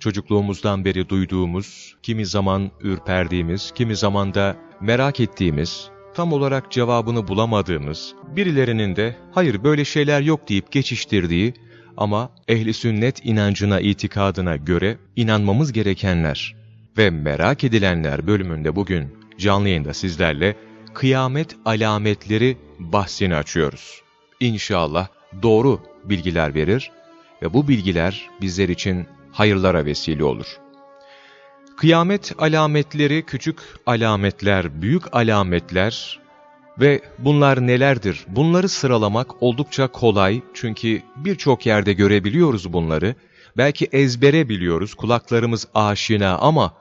Çocukluğumuzdan beri duyduğumuz, kimi zaman ürperdiğimiz, kimi zaman da merak ettiğimiz, tam olarak cevabını bulamadığımız, birilerinin de hayır böyle şeyler yok deyip geçiştirdiği ama ehli sünnet inancına itikadına göre inanmamız gerekenler ve merak edilenler bölümünde bugün canlı yayında sizlerle kıyamet alametleri bahsini açıyoruz. İnşallah doğru bilgiler verir ve bu bilgiler bizler için hayırlara vesile olur. Kıyamet alametleri küçük alametler, büyük alametler ve bunlar nelerdir? Bunları sıralamak oldukça kolay çünkü birçok yerde görebiliyoruz bunları. Belki ezbere biliyoruz, kulaklarımız aşina ama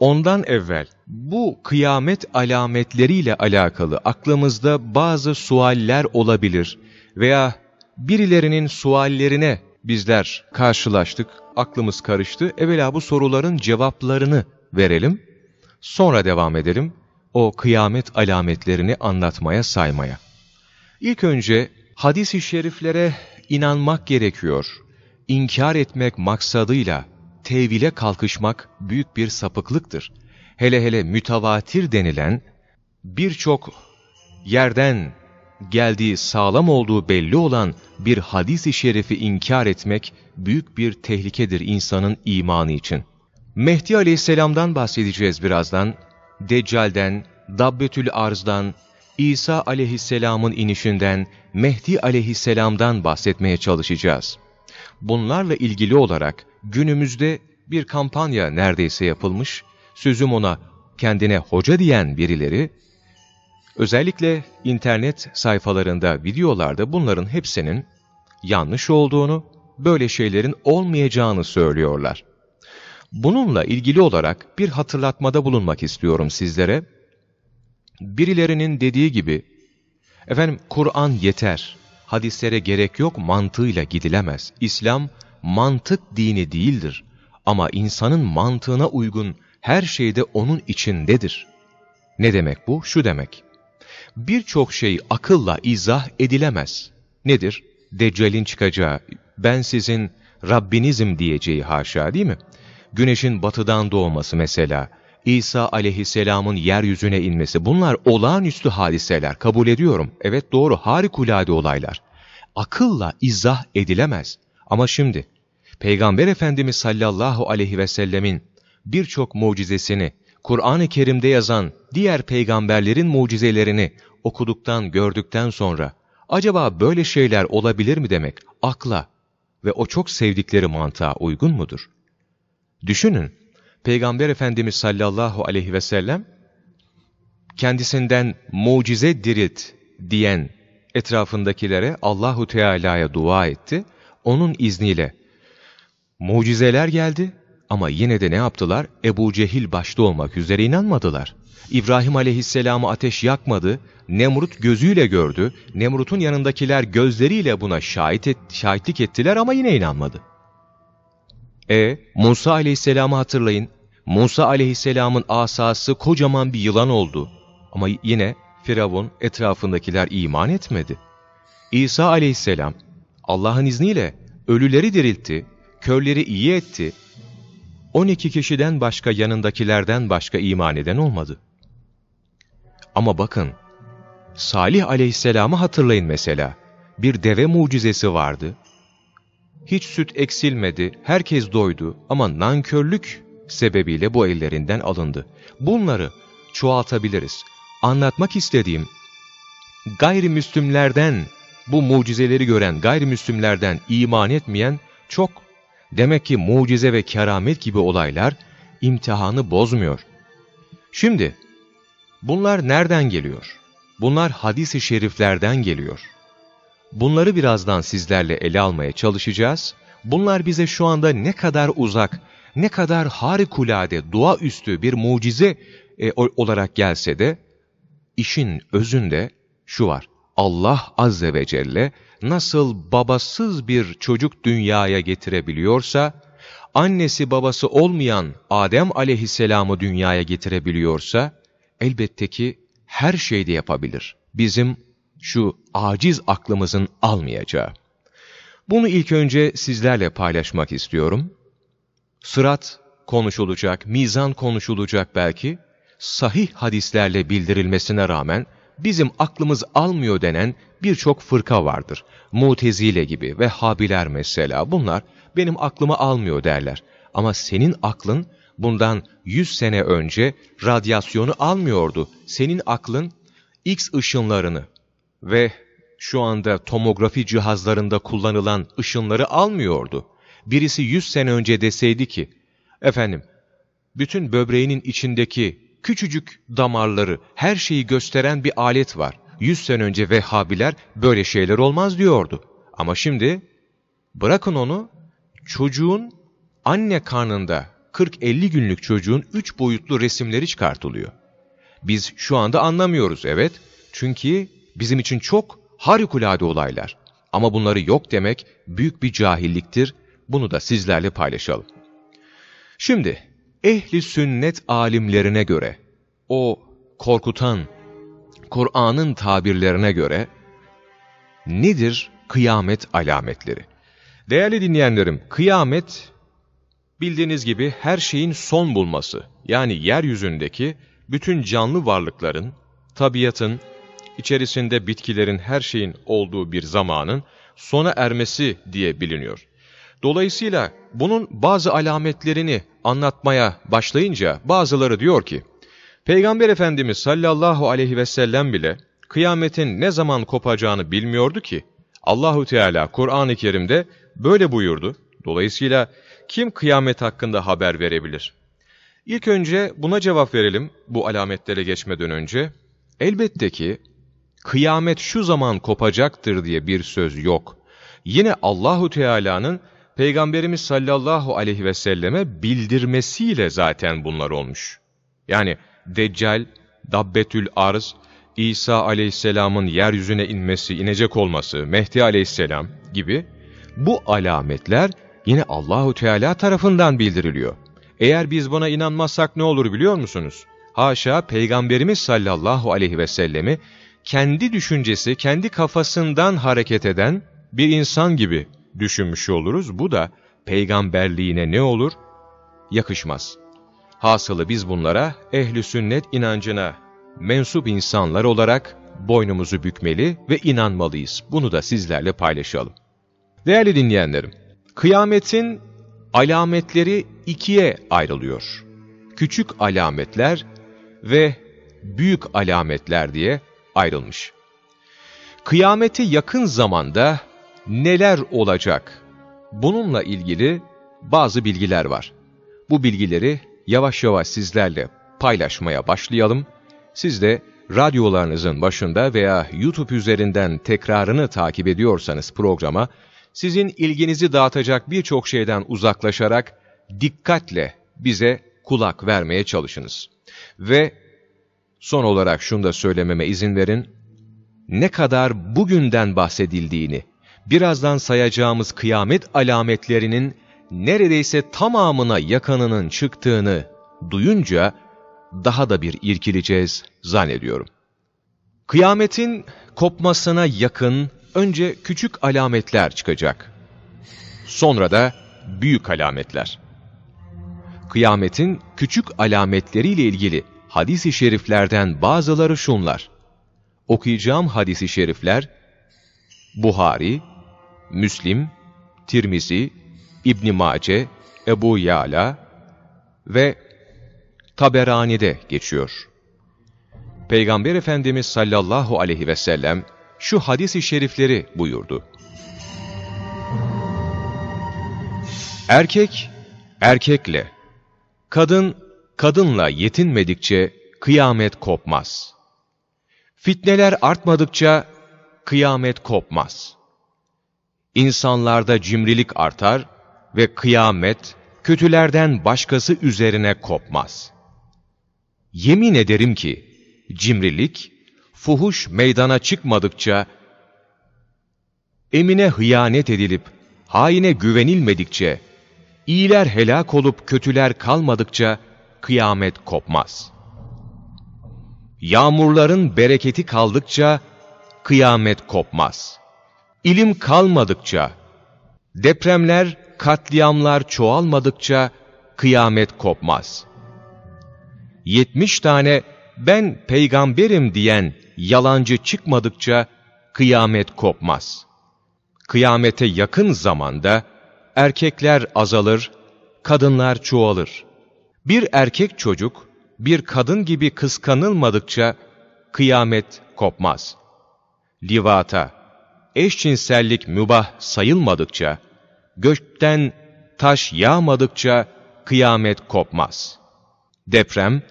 ondan evvel bu kıyamet alametleriyle alakalı aklımızda bazı sualler olabilir veya birilerinin suallerine bizler karşılaştık, aklımız karıştı. Evvela bu soruların cevaplarını verelim, sonra devam edelim o kıyamet alametlerini anlatmaya saymaya. İlk önce hadis-i şeriflere inanmak gerekiyor. İnkar etmek maksadıyla tevile kalkışmak büyük bir sapıklıktır. Hele hele mütavatir denilen birçok yerden geldiği sağlam olduğu belli olan bir hadis-i şerifi inkar etmek büyük bir tehlikedir insanın imanı için. Mehdi aleyhisselamdan bahsedeceğiz birazdan. Deccal'den, Dabbetül Arz'dan, İsa aleyhisselamın inişinden, Mehdi aleyhisselamdan bahsetmeye çalışacağız. Bunlarla ilgili olarak günümüzde bir kampanya neredeyse yapılmış, sözüm ona kendine hoca diyen birileri, Özellikle internet sayfalarında, videolarda bunların hepsinin yanlış olduğunu, böyle şeylerin olmayacağını söylüyorlar. Bununla ilgili olarak bir hatırlatmada bulunmak istiyorum sizlere. Birilerinin dediği gibi, efendim Kur'an yeter, hadislere gerek yok mantığıyla gidilemez. İslam mantık dini değildir ama insanın mantığına uygun her şeyde onun içindedir. Ne demek bu? Şu demek birçok şey akılla izah edilemez. Nedir? Deccal'in çıkacağı, ben sizin Rabbinizim diyeceği haşa değil mi? Güneşin batıdan doğması mesela, İsa aleyhisselamın yeryüzüne inmesi bunlar olağanüstü hadiseler kabul ediyorum. Evet doğru harikulade olaylar. Akılla izah edilemez. Ama şimdi Peygamber Efendimiz sallallahu aleyhi ve sellemin birçok mucizesini Kur'an-ı Kerim'de yazan diğer peygamberlerin mucizelerini okuduktan, gördükten sonra acaba böyle şeyler olabilir mi demek akla ve o çok sevdikleri mantığa uygun mudur? Düşünün, Peygamber Efendimiz sallallahu aleyhi ve sellem kendisinden mucize dirilt diyen etrafındakilere Allahu Teala'ya dua etti. Onun izniyle mucizeler geldi ama yine de ne yaptılar? Ebu Cehil başta olmak üzere inanmadılar. İbrahim aleyhisselamı ateş yakmadı, Nemrut gözüyle gördü, Nemrut'un yanındakiler gözleriyle buna şahit et, şahitlik ettiler ama yine inanmadı. E, Musa aleyhisselamı hatırlayın. Musa aleyhisselamın asası kocaman bir yılan oldu. Ama yine Firavun etrafındakiler iman etmedi. İsa aleyhisselam Allah'ın izniyle ölüleri diriltti, körleri iyi etti, 12 kişiden başka yanındakilerden başka iman eden olmadı. Ama bakın, Salih aleyhisselamı hatırlayın mesela. Bir deve mucizesi vardı. Hiç süt eksilmedi, herkes doydu ama nankörlük sebebiyle bu ellerinden alındı. Bunları çoğaltabiliriz. Anlatmak istediğim, gayrimüslimlerden, bu mucizeleri gören gayrimüslimlerden iman etmeyen çok Demek ki mucize ve keramet gibi olaylar imtihanı bozmuyor. Şimdi bunlar nereden geliyor? Bunlar hadis-i şeriflerden geliyor. Bunları birazdan sizlerle ele almaya çalışacağız. Bunlar bize şu anda ne kadar uzak, ne kadar harikulade, doğaüstü bir mucize e, olarak gelse de işin özünde şu var. Allah azze ve celle nasıl babasız bir çocuk dünyaya getirebiliyorsa, annesi babası olmayan Adem aleyhisselamı dünyaya getirebiliyorsa, elbette ki her şey de yapabilir. Bizim şu aciz aklımızın almayacağı. Bunu ilk önce sizlerle paylaşmak istiyorum. Sırat konuşulacak, mizan konuşulacak belki, sahih hadislerle bildirilmesine rağmen bizim aklımız almıyor denen birçok fırka vardır. Mutezile gibi ve Habiler mesela bunlar benim aklımı almıyor derler. Ama senin aklın bundan 100 sene önce radyasyonu almıyordu. Senin aklın X ışınlarını ve şu anda tomografi cihazlarında kullanılan ışınları almıyordu. Birisi 100 sene önce deseydi ki, efendim bütün böbreğinin içindeki küçücük damarları, her şeyi gösteren bir alet var. Yüz sene önce Vehhabiler böyle şeyler olmaz diyordu. Ama şimdi bırakın onu, çocuğun anne karnında 40-50 günlük çocuğun üç boyutlu resimleri çıkartılıyor. Biz şu anda anlamıyoruz evet. Çünkü bizim için çok harikulade olaylar. Ama bunları yok demek büyük bir cahilliktir. Bunu da sizlerle paylaşalım. Şimdi ehli sünnet alimlerine göre o korkutan Kur'an'ın tabirlerine göre nedir kıyamet alametleri? Değerli dinleyenlerim, kıyamet bildiğiniz gibi her şeyin son bulması. Yani yeryüzündeki bütün canlı varlıkların, tabiatın, içerisinde bitkilerin her şeyin olduğu bir zamanın sona ermesi diye biliniyor. Dolayısıyla bunun bazı alametlerini anlatmaya başlayınca bazıları diyor ki, Peygamber Efendimiz sallallahu aleyhi ve sellem bile kıyametin ne zaman kopacağını bilmiyordu ki, Allahu Teala Kur'an-ı Kerim'de böyle buyurdu. Dolayısıyla kim kıyamet hakkında haber verebilir? İlk önce buna cevap verelim bu alametlere geçmeden önce. Elbette ki kıyamet şu zaman kopacaktır diye bir söz yok. Yine Allahu Teala'nın Peygamberimiz sallallahu aleyhi ve selleme bildirmesiyle zaten bunlar olmuş. Yani Deccal, Dabbetül Arz, İsa aleyhisselamın yeryüzüne inmesi, inecek olması, Mehdi aleyhisselam gibi bu alametler yine Allahu Teala tarafından bildiriliyor. Eğer biz buna inanmazsak ne olur biliyor musunuz? Haşa Peygamberimiz sallallahu aleyhi ve sellemi kendi düşüncesi, kendi kafasından hareket eden bir insan gibi düşünmüş oluruz. Bu da peygamberliğine ne olur? Yakışmaz. Hasılı biz bunlara ehli sünnet inancına mensup insanlar olarak boynumuzu bükmeli ve inanmalıyız. Bunu da sizlerle paylaşalım. Değerli dinleyenlerim, kıyametin alametleri ikiye ayrılıyor. Küçük alametler ve büyük alametler diye ayrılmış. Kıyameti yakın zamanda neler olacak? Bununla ilgili bazı bilgiler var. Bu bilgileri yavaş yavaş sizlerle paylaşmaya başlayalım. Siz de radyolarınızın başında veya YouTube üzerinden tekrarını takip ediyorsanız programa, sizin ilginizi dağıtacak birçok şeyden uzaklaşarak dikkatle bize kulak vermeye çalışınız. Ve son olarak şunu da söylememe izin verin, ne kadar bugünden bahsedildiğini, birazdan sayacağımız kıyamet alametlerinin neredeyse tamamına yakanının çıktığını duyunca daha da bir irkileceğiz zannediyorum. Kıyametin kopmasına yakın önce küçük alametler çıkacak. Sonra da büyük alametler. Kıyametin küçük alametleriyle ilgili hadis-i şeriflerden bazıları şunlar. Okuyacağım hadis-i şerifler Buhari, Müslim, Tirmizi, İbn Mace, Ebu Yala ve Taberani'de geçiyor. Peygamber Efendimiz sallallahu aleyhi ve sellem şu hadis-i şerifleri buyurdu. Erkek, erkekle, kadın, kadınla yetinmedikçe kıyamet kopmaz. Fitneler artmadıkça kıyamet kopmaz insanlarda cimrilik artar ve kıyamet kötülerden başkası üzerine kopmaz. Yemin ederim ki cimrilik, fuhuş meydana çıkmadıkça, emine hıyanet edilip haine güvenilmedikçe, iyiler helak olup kötüler kalmadıkça kıyamet kopmaz. Yağmurların bereketi kaldıkça kıyamet kopmaz.'' İlim kalmadıkça, depremler, katliamlar çoğalmadıkça kıyamet kopmaz. 70 tane ben peygamberim diyen yalancı çıkmadıkça kıyamet kopmaz. Kıyamete yakın zamanda erkekler azalır, kadınlar çoğalır. Bir erkek çocuk bir kadın gibi kıskanılmadıkça kıyamet kopmaz. Livata eşcinsellik mübah sayılmadıkça, gökten taş yağmadıkça kıyamet kopmaz. Deprem,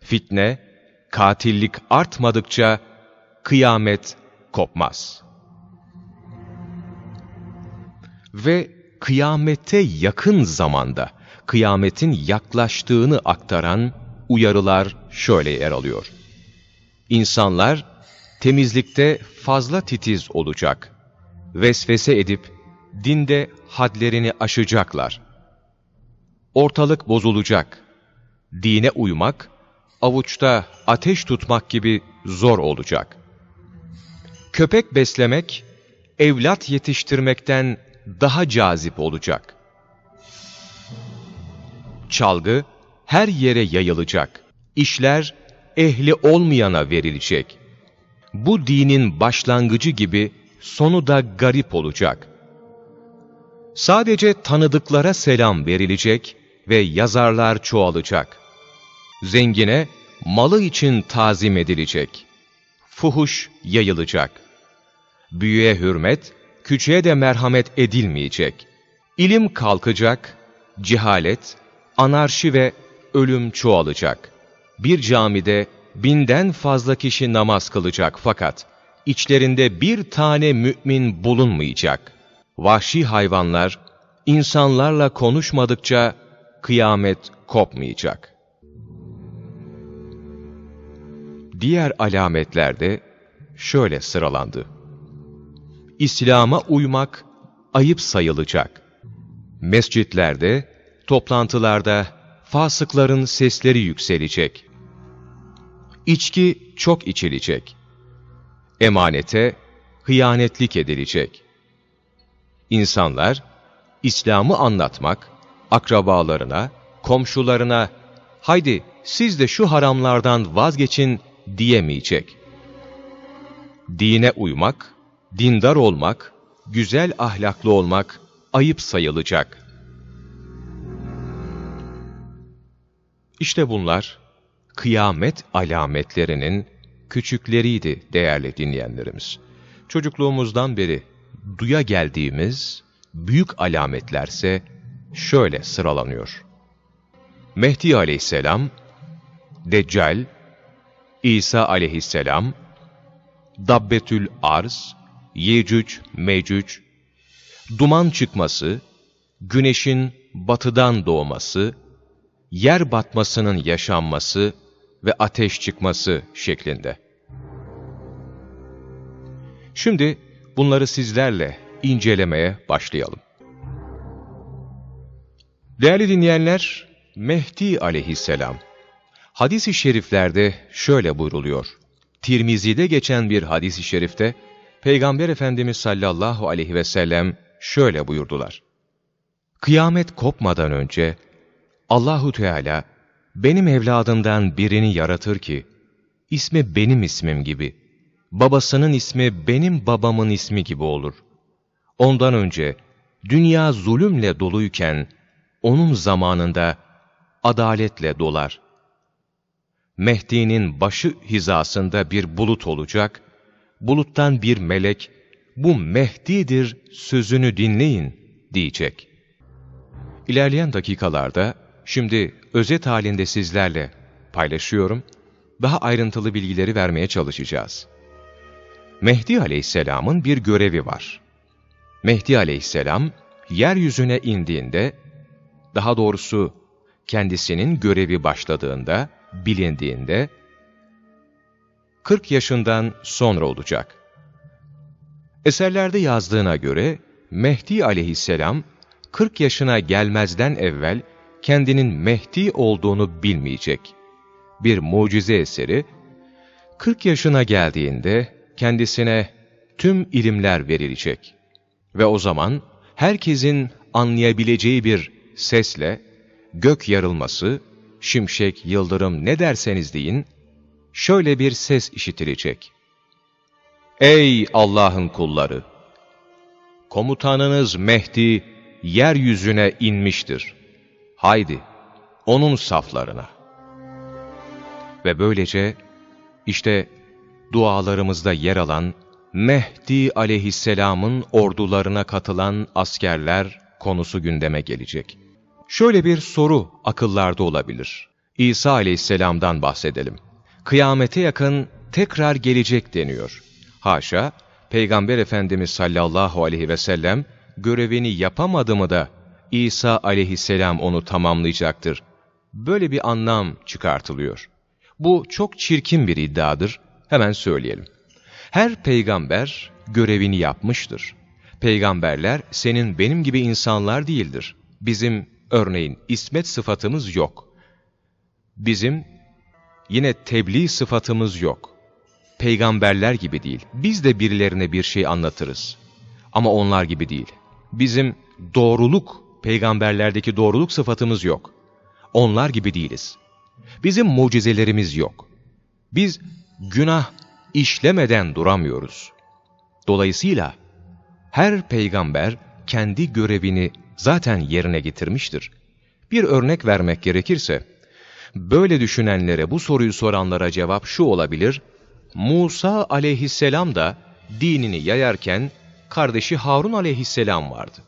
fitne, katillik artmadıkça kıyamet kopmaz. Ve kıyamete yakın zamanda, kıyametin yaklaştığını aktaran uyarılar şöyle yer alıyor. İnsanlar temizlikte fazla titiz olacak. Vesvese edip dinde hadlerini aşacaklar. Ortalık bozulacak. Dine uymak, avuçta ateş tutmak gibi zor olacak. Köpek beslemek, evlat yetiştirmekten daha cazip olacak. Çalgı her yere yayılacak. İşler ehli olmayana verilecek bu dinin başlangıcı gibi sonu da garip olacak. Sadece tanıdıklara selam verilecek ve yazarlar çoğalacak. Zengine malı için tazim edilecek. Fuhuş yayılacak. Büyüye hürmet, küçüğe de merhamet edilmeyecek. İlim kalkacak, cihalet, anarşi ve ölüm çoğalacak. Bir camide binden fazla kişi namaz kılacak fakat içlerinde bir tane mümin bulunmayacak. Vahşi hayvanlar, insanlarla konuşmadıkça kıyamet kopmayacak. Diğer alametlerde şöyle sıralandı. İslam'a uymak ayıp sayılacak. Mescitlerde, toplantılarda fasıkların sesleri yükselecek içki çok içilecek. Emanete hıyanetlik edilecek. İnsanlar, İslam'ı anlatmak, akrabalarına, komşularına, haydi siz de şu haramlardan vazgeçin diyemeyecek. Dine uymak, dindar olmak, güzel ahlaklı olmak ayıp sayılacak. İşte bunlar, kıyamet alametlerinin küçükleriydi değerli dinleyenlerimiz. Çocukluğumuzdan beri duya geldiğimiz büyük alametlerse şöyle sıralanıyor. Mehdi aleyhisselam, Deccal, İsa aleyhisselam, Dabbetül Arz, Yecüc, Mecüc, duman çıkması, güneşin batıdan doğması, yer batmasının yaşanması ve ateş çıkması şeklinde. Şimdi bunları sizlerle incelemeye başlayalım. Değerli dinleyenler, Mehdi aleyhisselam, hadis-i şeriflerde şöyle buyruluyor. Tirmizi'de geçen bir hadis-i şerifte, Peygamber Efendimiz sallallahu aleyhi ve sellem şöyle buyurdular. Kıyamet kopmadan önce Allahu Teala benim evladımdan birini yaratır ki, ismi benim ismim gibi, babasının ismi benim babamın ismi gibi olur. Ondan önce, dünya zulümle doluyken, onun zamanında adaletle dolar. Mehdi'nin başı hizasında bir bulut olacak, buluttan bir melek, bu Mehdi'dir sözünü dinleyin diyecek. İlerleyen dakikalarda, şimdi özet halinde sizlerle paylaşıyorum. Daha ayrıntılı bilgileri vermeye çalışacağız. Mehdi Aleyhisselam'ın bir görevi var. Mehdi Aleyhisselam yeryüzüne indiğinde, daha doğrusu kendisinin görevi başladığında, bilindiğinde, 40 yaşından sonra olacak. Eserlerde yazdığına göre Mehdi aleyhisselam 40 yaşına gelmezden evvel kendinin Mehdi olduğunu bilmeyecek. Bir mucize eseri, 40 yaşına geldiğinde kendisine tüm ilimler verilecek. Ve o zaman herkesin anlayabileceği bir sesle gök yarılması, şimşek, yıldırım ne derseniz deyin, şöyle bir ses işitilecek. Ey Allah'ın kulları! Komutanınız Mehdi yeryüzüne inmiştir haydi onun saflarına. Ve böylece işte dualarımızda yer alan Mehdi aleyhisselamın ordularına katılan askerler konusu gündeme gelecek. Şöyle bir soru akıllarda olabilir. İsa aleyhisselamdan bahsedelim. Kıyamete yakın tekrar gelecek deniyor. Haşa, Peygamber Efendimiz sallallahu aleyhi ve sellem görevini yapamadı mı da İsa aleyhisselam onu tamamlayacaktır. Böyle bir anlam çıkartılıyor. Bu çok çirkin bir iddiadır. Hemen söyleyelim. Her peygamber görevini yapmıştır. Peygamberler senin benim gibi insanlar değildir. Bizim örneğin ismet sıfatımız yok. Bizim yine tebliğ sıfatımız yok. Peygamberler gibi değil. Biz de birilerine bir şey anlatırız. Ama onlar gibi değil. Bizim doğruluk peygamberlerdeki doğruluk sıfatımız yok. Onlar gibi değiliz. Bizim mucizelerimiz yok. Biz günah işlemeden duramıyoruz. Dolayısıyla her peygamber kendi görevini zaten yerine getirmiştir. Bir örnek vermek gerekirse, böyle düşünenlere bu soruyu soranlara cevap şu olabilir, Musa aleyhisselam da dinini yayarken kardeşi Harun aleyhisselam vardı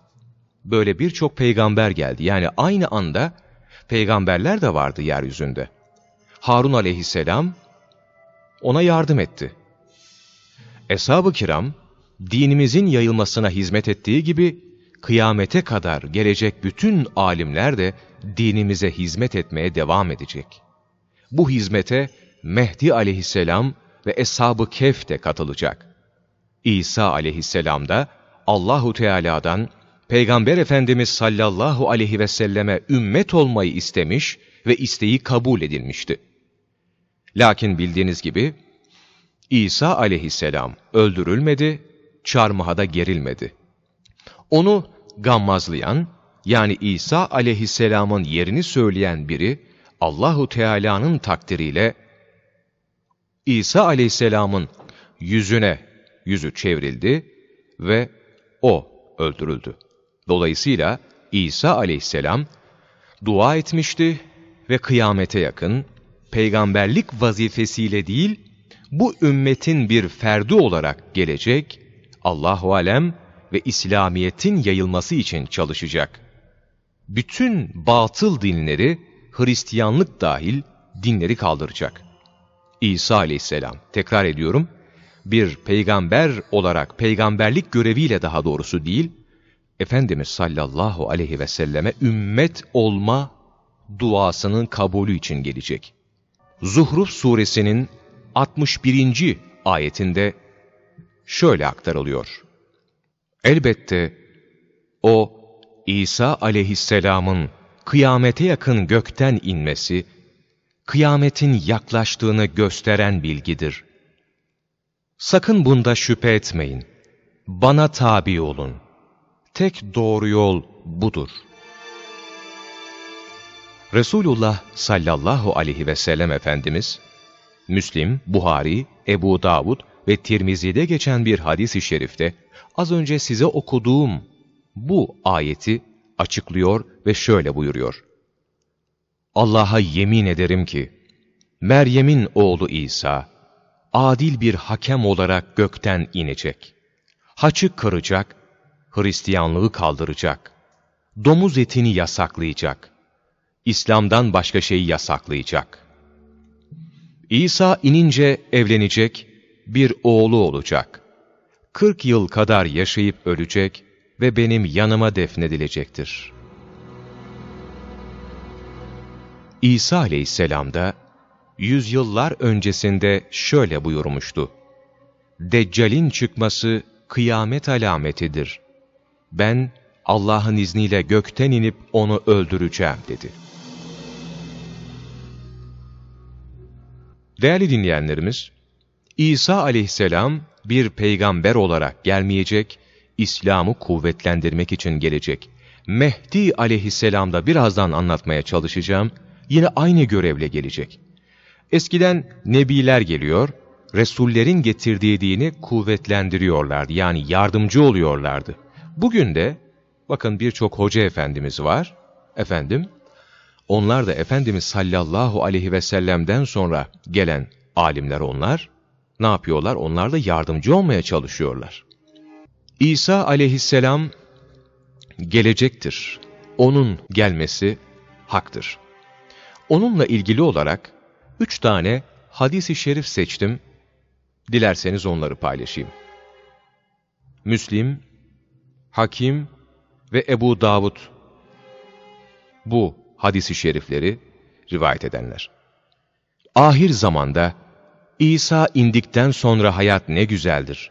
böyle birçok peygamber geldi. Yani aynı anda peygamberler de vardı yeryüzünde. Harun aleyhisselam ona yardım etti. Eshab-ı kiram dinimizin yayılmasına hizmet ettiği gibi kıyamete kadar gelecek bütün alimler de dinimize hizmet etmeye devam edecek. Bu hizmete Mehdi aleyhisselam ve Eshab-ı Kef de katılacak. İsa aleyhisselam da Allahu Teala'dan Peygamber Efendimiz sallallahu aleyhi ve selleme ümmet olmayı istemiş ve isteği kabul edilmişti. Lakin bildiğiniz gibi İsa aleyhisselam öldürülmedi, çarmıha da gerilmedi. Onu gammazlayan yani İsa aleyhisselamın yerini söyleyen biri Allahu Teala'nın takdiriyle İsa aleyhisselamın yüzüne yüzü çevrildi ve o öldürüldü. Dolayısıyla İsa aleyhisselam dua etmişti ve kıyamete yakın peygamberlik vazifesiyle değil, bu ümmetin bir ferdi olarak gelecek, Allahu alem ve İslamiyetin yayılması için çalışacak. Bütün batıl dinleri, Hristiyanlık dahil dinleri kaldıracak. İsa aleyhisselam, tekrar ediyorum, bir peygamber olarak peygamberlik göreviyle daha doğrusu değil, Efendimiz sallallahu aleyhi ve selleme ümmet olma duasının kabulü için gelecek. Zuhruf suresinin 61. ayetinde şöyle aktarılıyor. Elbette o İsa aleyhisselamın kıyamete yakın gökten inmesi, kıyametin yaklaştığını gösteren bilgidir. Sakın bunda şüphe etmeyin. Bana tabi olun.'' Tek doğru yol budur. Resulullah sallallahu aleyhi ve sellem Efendimiz, Müslim, Buhari, Ebu Davud ve Tirmizi'de geçen bir hadis-i şerifte, az önce size okuduğum bu ayeti açıklıyor ve şöyle buyuruyor. Allah'a yemin ederim ki, Meryem'in oğlu İsa, adil bir hakem olarak gökten inecek. Haçı kıracak Hristiyanlığı kaldıracak. Domuz etini yasaklayacak. İslam'dan başka şeyi yasaklayacak. İsa inince evlenecek, bir oğlu olacak. 40 yıl kadar yaşayıp ölecek ve benim yanıma defnedilecektir. İsa aleyhisselam da yüzyıllar öncesinde şöyle buyurmuştu. Deccal'in çıkması kıyamet alametidir ben Allah'ın izniyle gökten inip onu öldüreceğim dedi. Değerli dinleyenlerimiz, İsa aleyhisselam bir peygamber olarak gelmeyecek, İslam'ı kuvvetlendirmek için gelecek. Mehdi aleyhisselamda birazdan anlatmaya çalışacağım. Yine aynı görevle gelecek. Eskiden nebiler geliyor, Resullerin getirdiği dini kuvvetlendiriyorlardı. Yani yardımcı oluyorlardı. Bugün de bakın birçok hoca efendimiz var. Efendim, onlar da Efendimiz sallallahu aleyhi ve sellem'den sonra gelen alimler onlar. Ne yapıyorlar? Onlar da yardımcı olmaya çalışıyorlar. İsa aleyhisselam gelecektir. Onun gelmesi haktır. Onunla ilgili olarak üç tane hadisi şerif seçtim. Dilerseniz onları paylaşayım. Müslim Hakim ve Ebu Davud bu hadisi şerifleri rivayet edenler. Ahir zamanda İsa indikten sonra hayat ne güzeldir.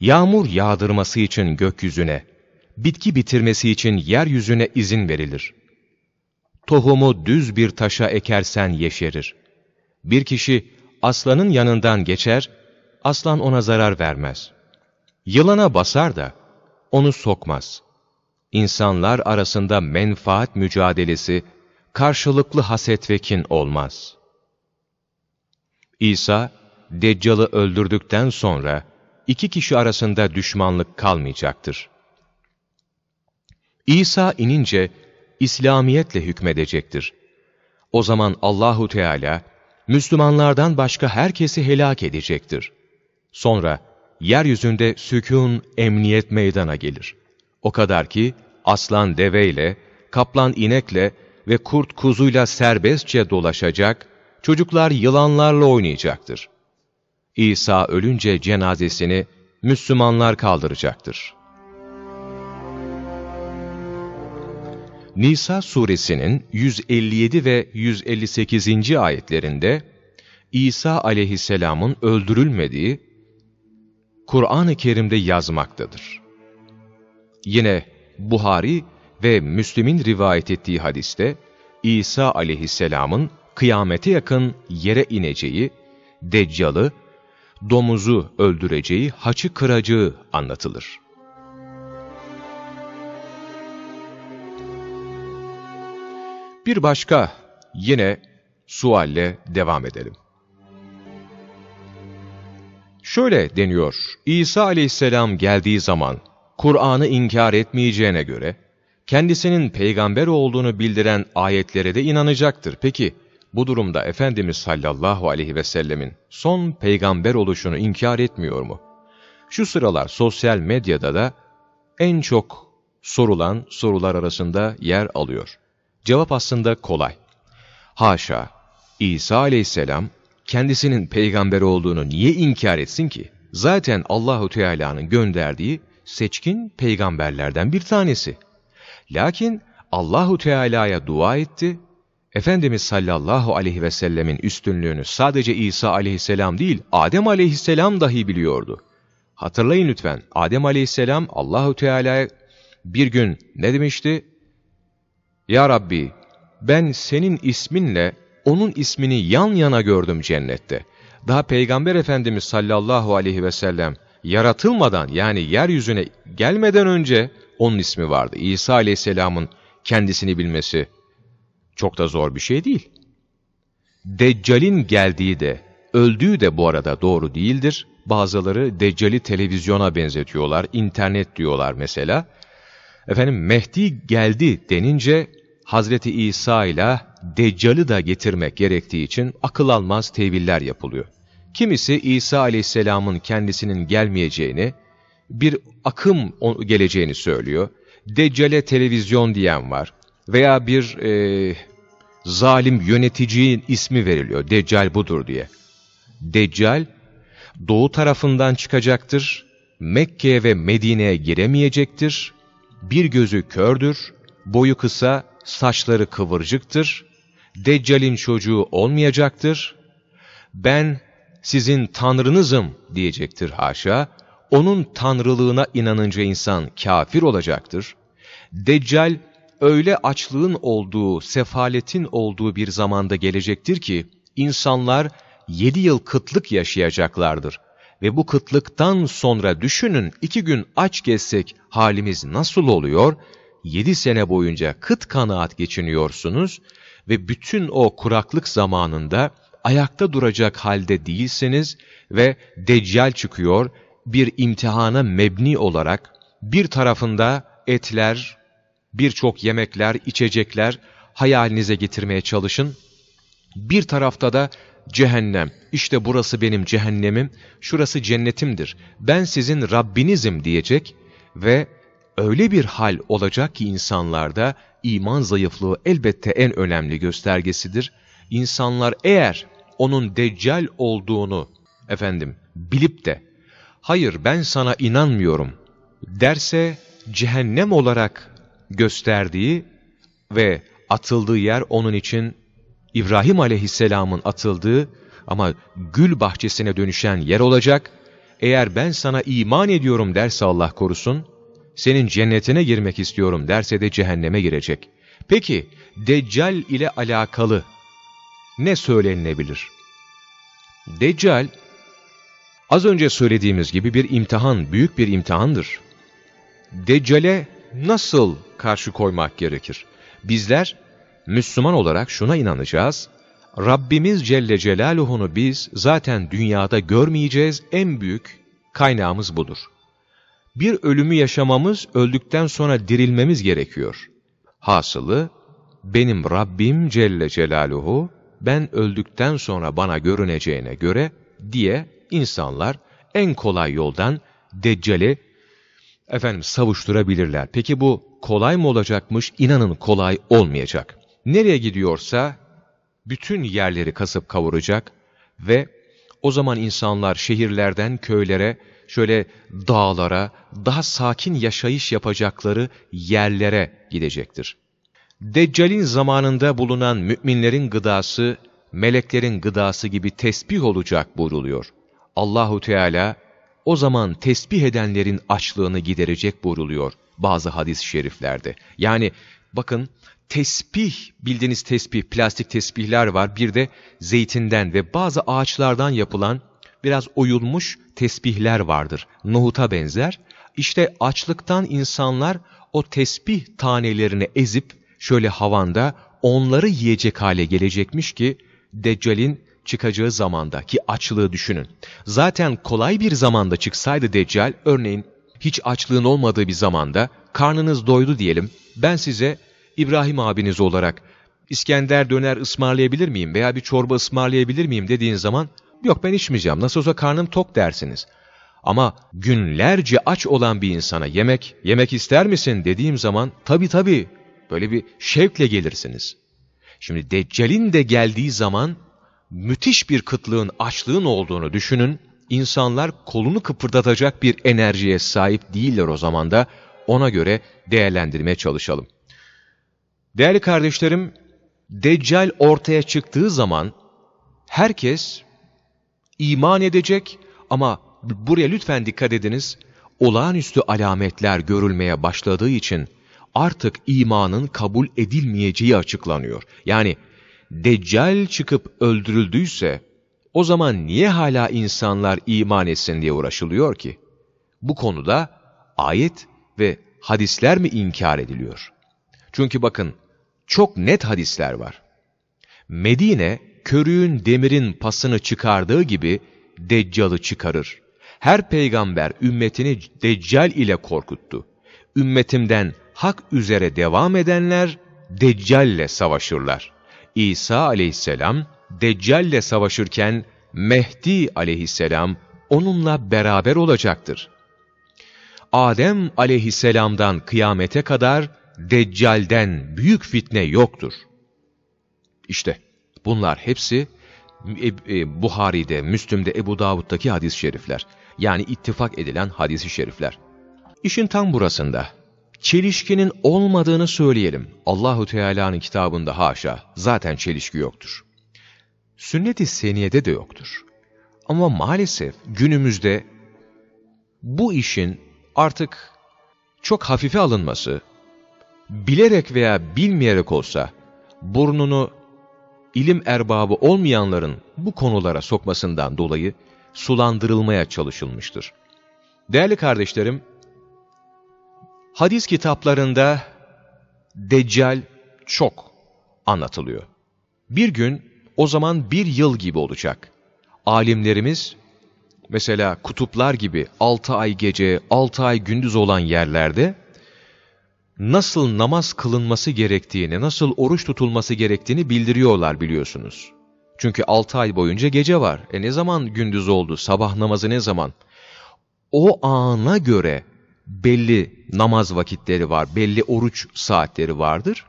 Yağmur yağdırması için gökyüzüne, bitki bitirmesi için yeryüzüne izin verilir. Tohumu düz bir taşa ekersen yeşerir. Bir kişi aslanın yanından geçer, aslan ona zarar vermez. Yılana basar da, onu sokmaz. İnsanlar arasında menfaat mücadelesi, karşılıklı haset ve kin olmaz. İsa, Deccal'ı öldürdükten sonra iki kişi arasında düşmanlık kalmayacaktır. İsa inince İslamiyetle hükmedecektir. O zaman Allahu Teala Müslümanlardan başka herkesi helak edecektir. Sonra yeryüzünde sükun, emniyet meydana gelir. O kadar ki aslan deveyle, kaplan inekle ve kurt kuzuyla serbestçe dolaşacak, çocuklar yılanlarla oynayacaktır. İsa ölünce cenazesini Müslümanlar kaldıracaktır. Nisa suresinin 157 ve 158. ayetlerinde İsa aleyhisselamın öldürülmediği Kur'an-ı Kerim'de yazmaktadır. Yine Buhari ve Müslim'in rivayet ettiği hadiste İsa aleyhisselamın kıyamete yakın yere ineceği, Deccal'ı, domuzu öldüreceği, haçı kıracağı anlatılır. Bir başka yine sualle devam edelim. Şöyle deniyor, İsa aleyhisselam geldiği zaman Kur'an'ı inkar etmeyeceğine göre, kendisinin peygamber olduğunu bildiren ayetlere de inanacaktır. Peki, bu durumda Efendimiz sallallahu aleyhi ve sellemin son peygamber oluşunu inkar etmiyor mu? Şu sıralar sosyal medyada da en çok sorulan sorular arasında yer alıyor. Cevap aslında kolay. Haşa, İsa aleyhisselam kendisinin peygamber olduğunu niye inkar etsin ki? Zaten Allahu Teala'nın gönderdiği seçkin peygamberlerden bir tanesi. Lakin Allahu Teala'ya dua etti. Efendimiz sallallahu aleyhi ve sellemin üstünlüğünü sadece İsa aleyhisselam değil, Adem aleyhisselam dahi biliyordu. Hatırlayın lütfen. Adem aleyhisselam Allahu Teala'ya bir gün ne demişti? Ya Rabbi ben senin isminle onun ismini yan yana gördüm cennette. Daha Peygamber Efendimiz sallallahu aleyhi ve sellem yaratılmadan yani yeryüzüne gelmeden önce onun ismi vardı. İsa aleyhisselamın kendisini bilmesi çok da zor bir şey değil. Deccal'in geldiği de, öldüğü de bu arada doğru değildir. Bazıları Deccal'i televizyona benzetiyorlar, internet diyorlar mesela. Efendim Mehdi geldi denince Hazreti İsa ile Deccal'ı da getirmek gerektiği için akıl almaz teviller yapılıyor. Kimisi İsa aleyhisselamın kendisinin gelmeyeceğini, bir akım geleceğini söylüyor. Deccal'e televizyon diyen var veya bir e, zalim yöneticinin ismi veriliyor. Deccal budur diye. Deccal, doğu tarafından çıkacaktır, Mekke'ye ve Medine'ye giremeyecektir, bir gözü kördür, boyu kısa, saçları kıvırcıktır, Deccal'in çocuğu olmayacaktır. Ben sizin tanrınızım diyecektir haşa. Onun tanrılığına inanınca insan kafir olacaktır. Deccal öyle açlığın olduğu, sefaletin olduğu bir zamanda gelecektir ki insanlar yedi yıl kıtlık yaşayacaklardır. Ve bu kıtlıktan sonra düşünün iki gün aç gezsek halimiz nasıl oluyor? Yedi sene boyunca kıt kanaat geçiniyorsunuz ve bütün o kuraklık zamanında ayakta duracak halde değilseniz ve deccal çıkıyor bir imtihana mebni olarak bir tarafında etler, birçok yemekler, içecekler hayalinize getirmeye çalışın. Bir tarafta da cehennem. işte burası benim cehennemim, şurası cennetimdir. Ben sizin Rabbinizim diyecek ve öyle bir hal olacak ki insanlarda iman zayıflığı elbette en önemli göstergesidir. İnsanlar eğer onun deccal olduğunu efendim bilip de hayır ben sana inanmıyorum derse cehennem olarak gösterdiği ve atıldığı yer onun için İbrahim aleyhisselamın atıldığı ama gül bahçesine dönüşen yer olacak. Eğer ben sana iman ediyorum derse Allah korusun, senin cennetine girmek istiyorum derse de cehenneme girecek. Peki Deccal ile alakalı ne söylenilebilir? Deccal az önce söylediğimiz gibi bir imtihan, büyük bir imtihandır. Deccale nasıl karşı koymak gerekir? Bizler Müslüman olarak şuna inanacağız. Rabbimiz Celle Celaluhu'nu biz zaten dünyada görmeyeceğiz en büyük kaynağımız budur bir ölümü yaşamamız, öldükten sonra dirilmemiz gerekiyor. Hasılı, benim Rabbim Celle Celaluhu, ben öldükten sonra bana görüneceğine göre diye insanlar en kolay yoldan Deccal'i efendim savuşturabilirler. Peki bu kolay mı olacakmış? İnanın kolay olmayacak. Nereye gidiyorsa bütün yerleri kasıp kavuracak ve o zaman insanlar şehirlerden köylere, şöyle dağlara, daha sakin yaşayış yapacakları yerlere gidecektir. Deccal'in zamanında bulunan müminlerin gıdası, meleklerin gıdası gibi tesbih olacak buyruluyor. Allahu Teala o zaman tesbih edenlerin açlığını giderecek buyruluyor bazı hadis-i şeriflerde. Yani bakın tesbih, bildiğiniz tesbih, plastik tesbihler var. Bir de zeytinden ve bazı ağaçlardan yapılan biraz oyulmuş tesbihler vardır. Nohuta benzer. İşte açlıktan insanlar o tesbih tanelerini ezip şöyle havanda onları yiyecek hale gelecekmiş ki Deccal'in çıkacağı zamanda ki açlığı düşünün. Zaten kolay bir zamanda çıksaydı Deccal örneğin hiç açlığın olmadığı bir zamanda karnınız doydu diyelim. Ben size İbrahim abiniz olarak İskender döner ısmarlayabilir miyim veya bir çorba ısmarlayabilir miyim dediğin zaman Yok ben içmeyeceğim. Nasıl olsa karnım tok dersiniz. Ama günlerce aç olan bir insana yemek, yemek ister misin dediğim zaman tabii tabii böyle bir şevkle gelirsiniz. Şimdi Deccal'in de geldiği zaman müthiş bir kıtlığın, açlığın olduğunu düşünün. İnsanlar kolunu kıpırdatacak bir enerjiye sahip değiller o zaman da ona göre değerlendirmeye çalışalım. Değerli kardeşlerim, Deccal ortaya çıktığı zaman herkes iman edecek ama buraya lütfen dikkat ediniz, olağanüstü alametler görülmeye başladığı için artık imanın kabul edilmeyeceği açıklanıyor. Yani Deccal çıkıp öldürüldüyse o zaman niye hala insanlar iman etsin diye uğraşılıyor ki? Bu konuda ayet ve hadisler mi inkar ediliyor? Çünkü bakın çok net hadisler var. Medine körüğün demirin pasını çıkardığı gibi Deccal'ı çıkarır. Her peygamber ümmetini Deccal ile korkuttu. Ümmetimden hak üzere devam edenler Deccal ile savaşırlar. İsa aleyhisselam Deccal ile savaşırken Mehdi aleyhisselam onunla beraber olacaktır. Adem aleyhisselamdan kıyamete kadar Deccal'den büyük fitne yoktur. İşte bunlar hepsi e, e, Buhari'de, Müslüm'de, Ebu Davud'daki hadis-i şerifler. Yani ittifak edilen hadis-i şerifler. İşin tam burasında. Çelişkinin olmadığını söyleyelim. Allahu Teala'nın kitabında haşa zaten çelişki yoktur. Sünnet-i seniyede de yoktur. Ama maalesef günümüzde bu işin artık çok hafife alınması, bilerek veya bilmeyerek olsa burnunu ilim erbabı olmayanların bu konulara sokmasından dolayı sulandırılmaya çalışılmıştır. Değerli kardeşlerim, hadis kitaplarında Deccal çok anlatılıyor. Bir gün o zaman bir yıl gibi olacak. Alimlerimiz mesela kutuplar gibi 6 ay gece, 6 ay gündüz olan yerlerde nasıl namaz kılınması gerektiğini, nasıl oruç tutulması gerektiğini bildiriyorlar biliyorsunuz. Çünkü 6 ay boyunca gece var. E ne zaman gündüz oldu? Sabah namazı ne zaman? O ana göre belli namaz vakitleri var, belli oruç saatleri vardır.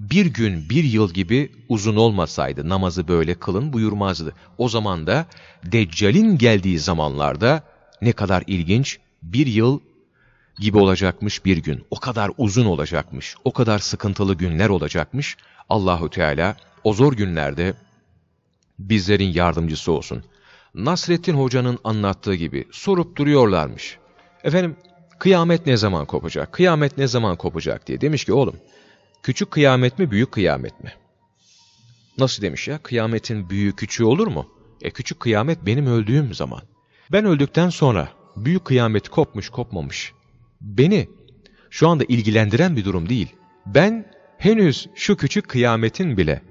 Bir gün, bir yıl gibi uzun olmasaydı namazı böyle kılın buyurmazdı. O zaman da Deccal'in geldiği zamanlarda ne kadar ilginç, bir yıl, gibi olacakmış bir gün. O kadar uzun olacakmış. O kadar sıkıntılı günler olacakmış. Allahu Teala o zor günlerde bizlerin yardımcısı olsun. Nasrettin Hoca'nın anlattığı gibi sorup duruyorlarmış. Efendim kıyamet ne zaman kopacak? Kıyamet ne zaman kopacak diye demiş ki oğlum küçük kıyamet mi büyük kıyamet mi? Nasıl demiş ya kıyametin büyük küçüğü olur mu? E küçük kıyamet benim öldüğüm zaman. Ben öldükten sonra büyük kıyamet kopmuş kopmamış Beni şu anda ilgilendiren bir durum değil. Ben henüz şu küçük kıyametin bile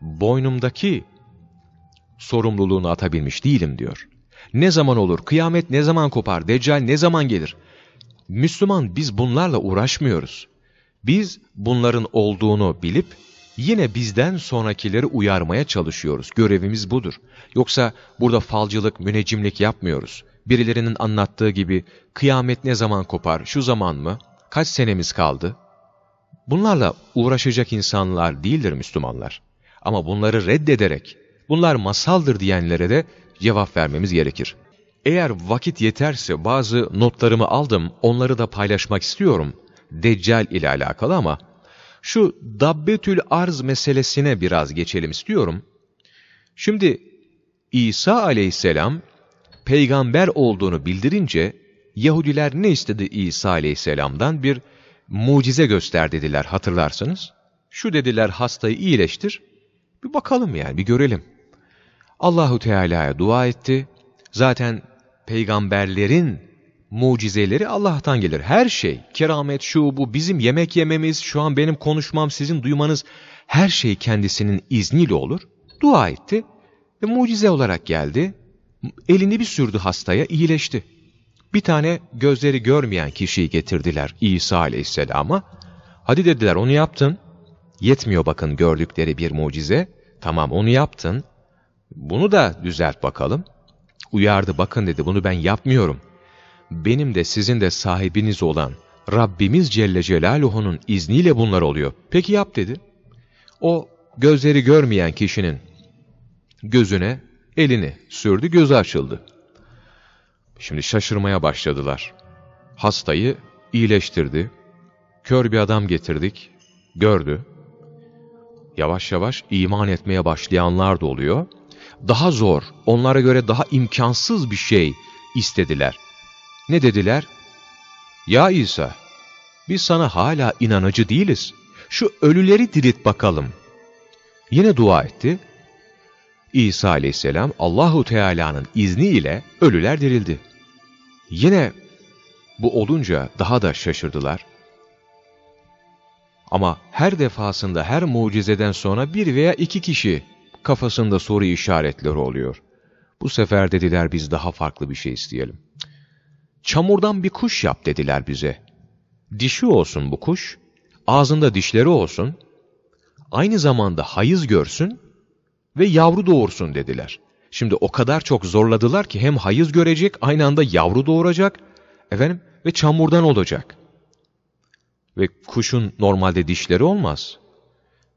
boynumdaki sorumluluğunu atabilmiş değilim diyor. Ne zaman olur? Kıyamet ne zaman kopar? Deccal ne zaman gelir? Müslüman biz bunlarla uğraşmıyoruz. Biz bunların olduğunu bilip yine bizden sonrakileri uyarmaya çalışıyoruz. Görevimiz budur. Yoksa burada falcılık, müneccimlik yapmıyoruz. Birilerinin anlattığı gibi kıyamet ne zaman kopar, şu zaman mı, kaç senemiz kaldı? Bunlarla uğraşacak insanlar değildir Müslümanlar. Ama bunları reddederek bunlar masaldır diyenlere de cevap vermemiz gerekir. Eğer vakit yeterse bazı notlarımı aldım, onları da paylaşmak istiyorum. Deccal ile alakalı ama şu Dabbetül Arz meselesine biraz geçelim istiyorum. Şimdi İsa aleyhisselam peygamber olduğunu bildirince Yahudiler ne istedi İsa aleyhisselamdan? Bir mucize göster dediler hatırlarsınız. Şu dediler hastayı iyileştir. Bir bakalım yani bir görelim. Allahu Teala'ya dua etti. Zaten peygamberlerin mucizeleri Allah'tan gelir. Her şey, keramet şu bu, bizim yemek yememiz, şu an benim konuşmam, sizin duymanız, her şey kendisinin izniyle olur. Dua etti ve mucize olarak geldi. Elini bir sürdü hastaya, iyileşti. Bir tane gözleri görmeyen kişiyi getirdiler İsa aleyhisselama. Hadi dediler onu yaptın. Yetmiyor bakın gördükleri bir mucize. Tamam onu yaptın. Bunu da düzelt bakalım. Uyardı bakın dedi bunu ben yapmıyorum. Benim de sizin de sahibiniz olan Rabbimiz Celle Celaluhu'nun izniyle bunlar oluyor. Peki yap dedi. O gözleri görmeyen kişinin gözüne elini sürdü, gözü açıldı. Şimdi şaşırmaya başladılar. Hastayı iyileştirdi. Kör bir adam getirdik, gördü. Yavaş yavaş iman etmeye başlayanlar da oluyor. Daha zor, onlara göre daha imkansız bir şey istediler. Ne dediler? Ya İsa, biz sana hala inanıcı değiliz. Şu ölüleri dirilt bakalım. Yine dua etti. İsa aleyhisselam Allahu Teala'nın izniyle ölüler dirildi. Yine bu olunca daha da şaşırdılar. Ama her defasında her mucizeden sonra bir veya iki kişi kafasında soru işaretleri oluyor. Bu sefer dediler biz daha farklı bir şey isteyelim. Çamurdan bir kuş yap dediler bize. Dişi olsun bu kuş, ağzında dişleri olsun, aynı zamanda hayız görsün, ve yavru doğursun dediler. Şimdi o kadar çok zorladılar ki hem hayız görecek, aynı anda yavru doğuracak efendim ve çamurdan olacak. Ve kuşun normalde dişleri olmaz.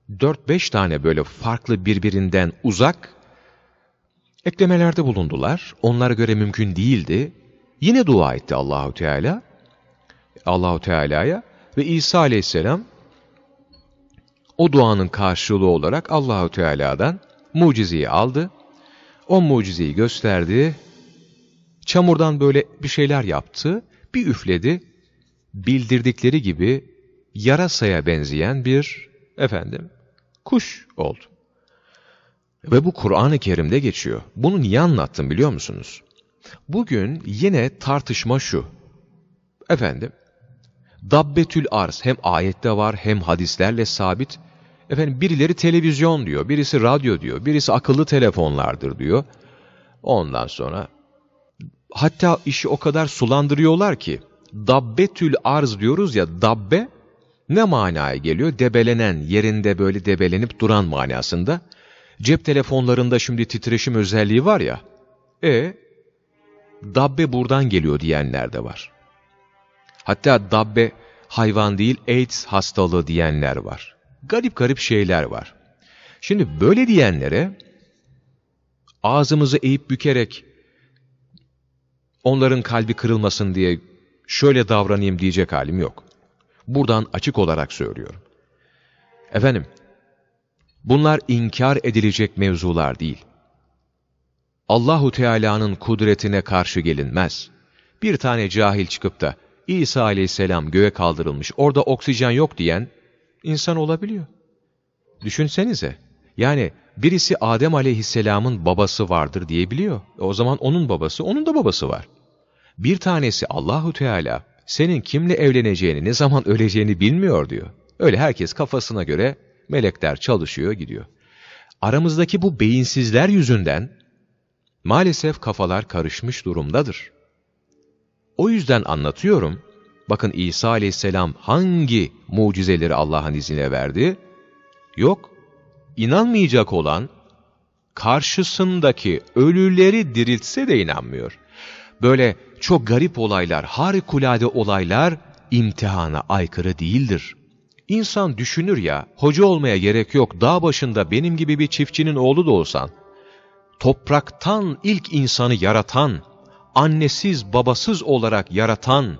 4-5 tane böyle farklı birbirinden uzak eklemelerde bulundular. Onlara göre mümkün değildi. Yine dua etti Allahu Teala. Allahu Teala'ya ve İsa Aleyhisselam o duanın karşılığı olarak Allahu Teala'dan mucizeyi aldı, o mucizeyi gösterdi, çamurdan böyle bir şeyler yaptı, bir üfledi, bildirdikleri gibi yarasaya benzeyen bir, efendim, kuş oldu. Ve bu Kur'an-ı Kerim'de geçiyor. Bunu niye anlattım biliyor musunuz? Bugün yine tartışma şu. Efendim, Dabbetül Arz hem ayette var hem hadislerle sabit Efendim birileri televizyon diyor, birisi radyo diyor, birisi akıllı telefonlardır diyor. Ondan sonra hatta işi o kadar sulandırıyorlar ki dabbetül arz diyoruz ya dabbe ne manaya geliyor? Debelenen, yerinde böyle debelenip duran manasında. Cep telefonlarında şimdi titreşim özelliği var ya. E dabbe buradan geliyor diyenler de var. Hatta dabbe hayvan değil AIDS hastalığı diyenler var garip garip şeyler var. Şimdi böyle diyenlere ağzımızı eğip bükerek onların kalbi kırılmasın diye şöyle davranayım diyecek halim yok. Buradan açık olarak söylüyorum. Efendim, bunlar inkar edilecek mevzular değil. Allahu Teala'nın kudretine karşı gelinmez. Bir tane cahil çıkıp da İsa aleyhisselam göğe kaldırılmış, orada oksijen yok diyen, insan olabiliyor. Düşünsenize. Yani birisi Adem aleyhisselamın babası vardır diyebiliyor. O zaman onun babası, onun da babası var. Bir tanesi Allahu Teala senin kimle evleneceğini, ne zaman öleceğini bilmiyor diyor. Öyle herkes kafasına göre melekler çalışıyor, gidiyor. Aramızdaki bu beyinsizler yüzünden maalesef kafalar karışmış durumdadır. O yüzden anlatıyorum, Bakın İsa aleyhisselam hangi mucizeleri Allah'ın izniyle verdi? Yok, inanmayacak olan karşısındaki ölüleri diriltse de inanmıyor. Böyle çok garip olaylar, harikulade olaylar imtihana aykırı değildir. İnsan düşünür ya, hoca olmaya gerek yok, dağ başında benim gibi bir çiftçinin oğlu da olsan, topraktan ilk insanı yaratan, annesiz babasız olarak yaratan,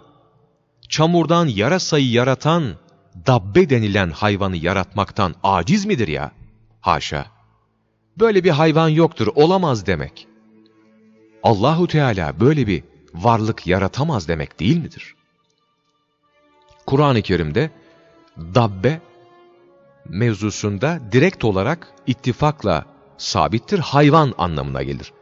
çamurdan yarasayı yaratan dabbe denilen hayvanı yaratmaktan aciz midir ya? Haşa! Böyle bir hayvan yoktur, olamaz demek. Allahu Teala böyle bir varlık yaratamaz demek değil midir? Kur'an-ı Kerim'de dabbe mevzusunda direkt olarak ittifakla sabittir, hayvan anlamına gelir.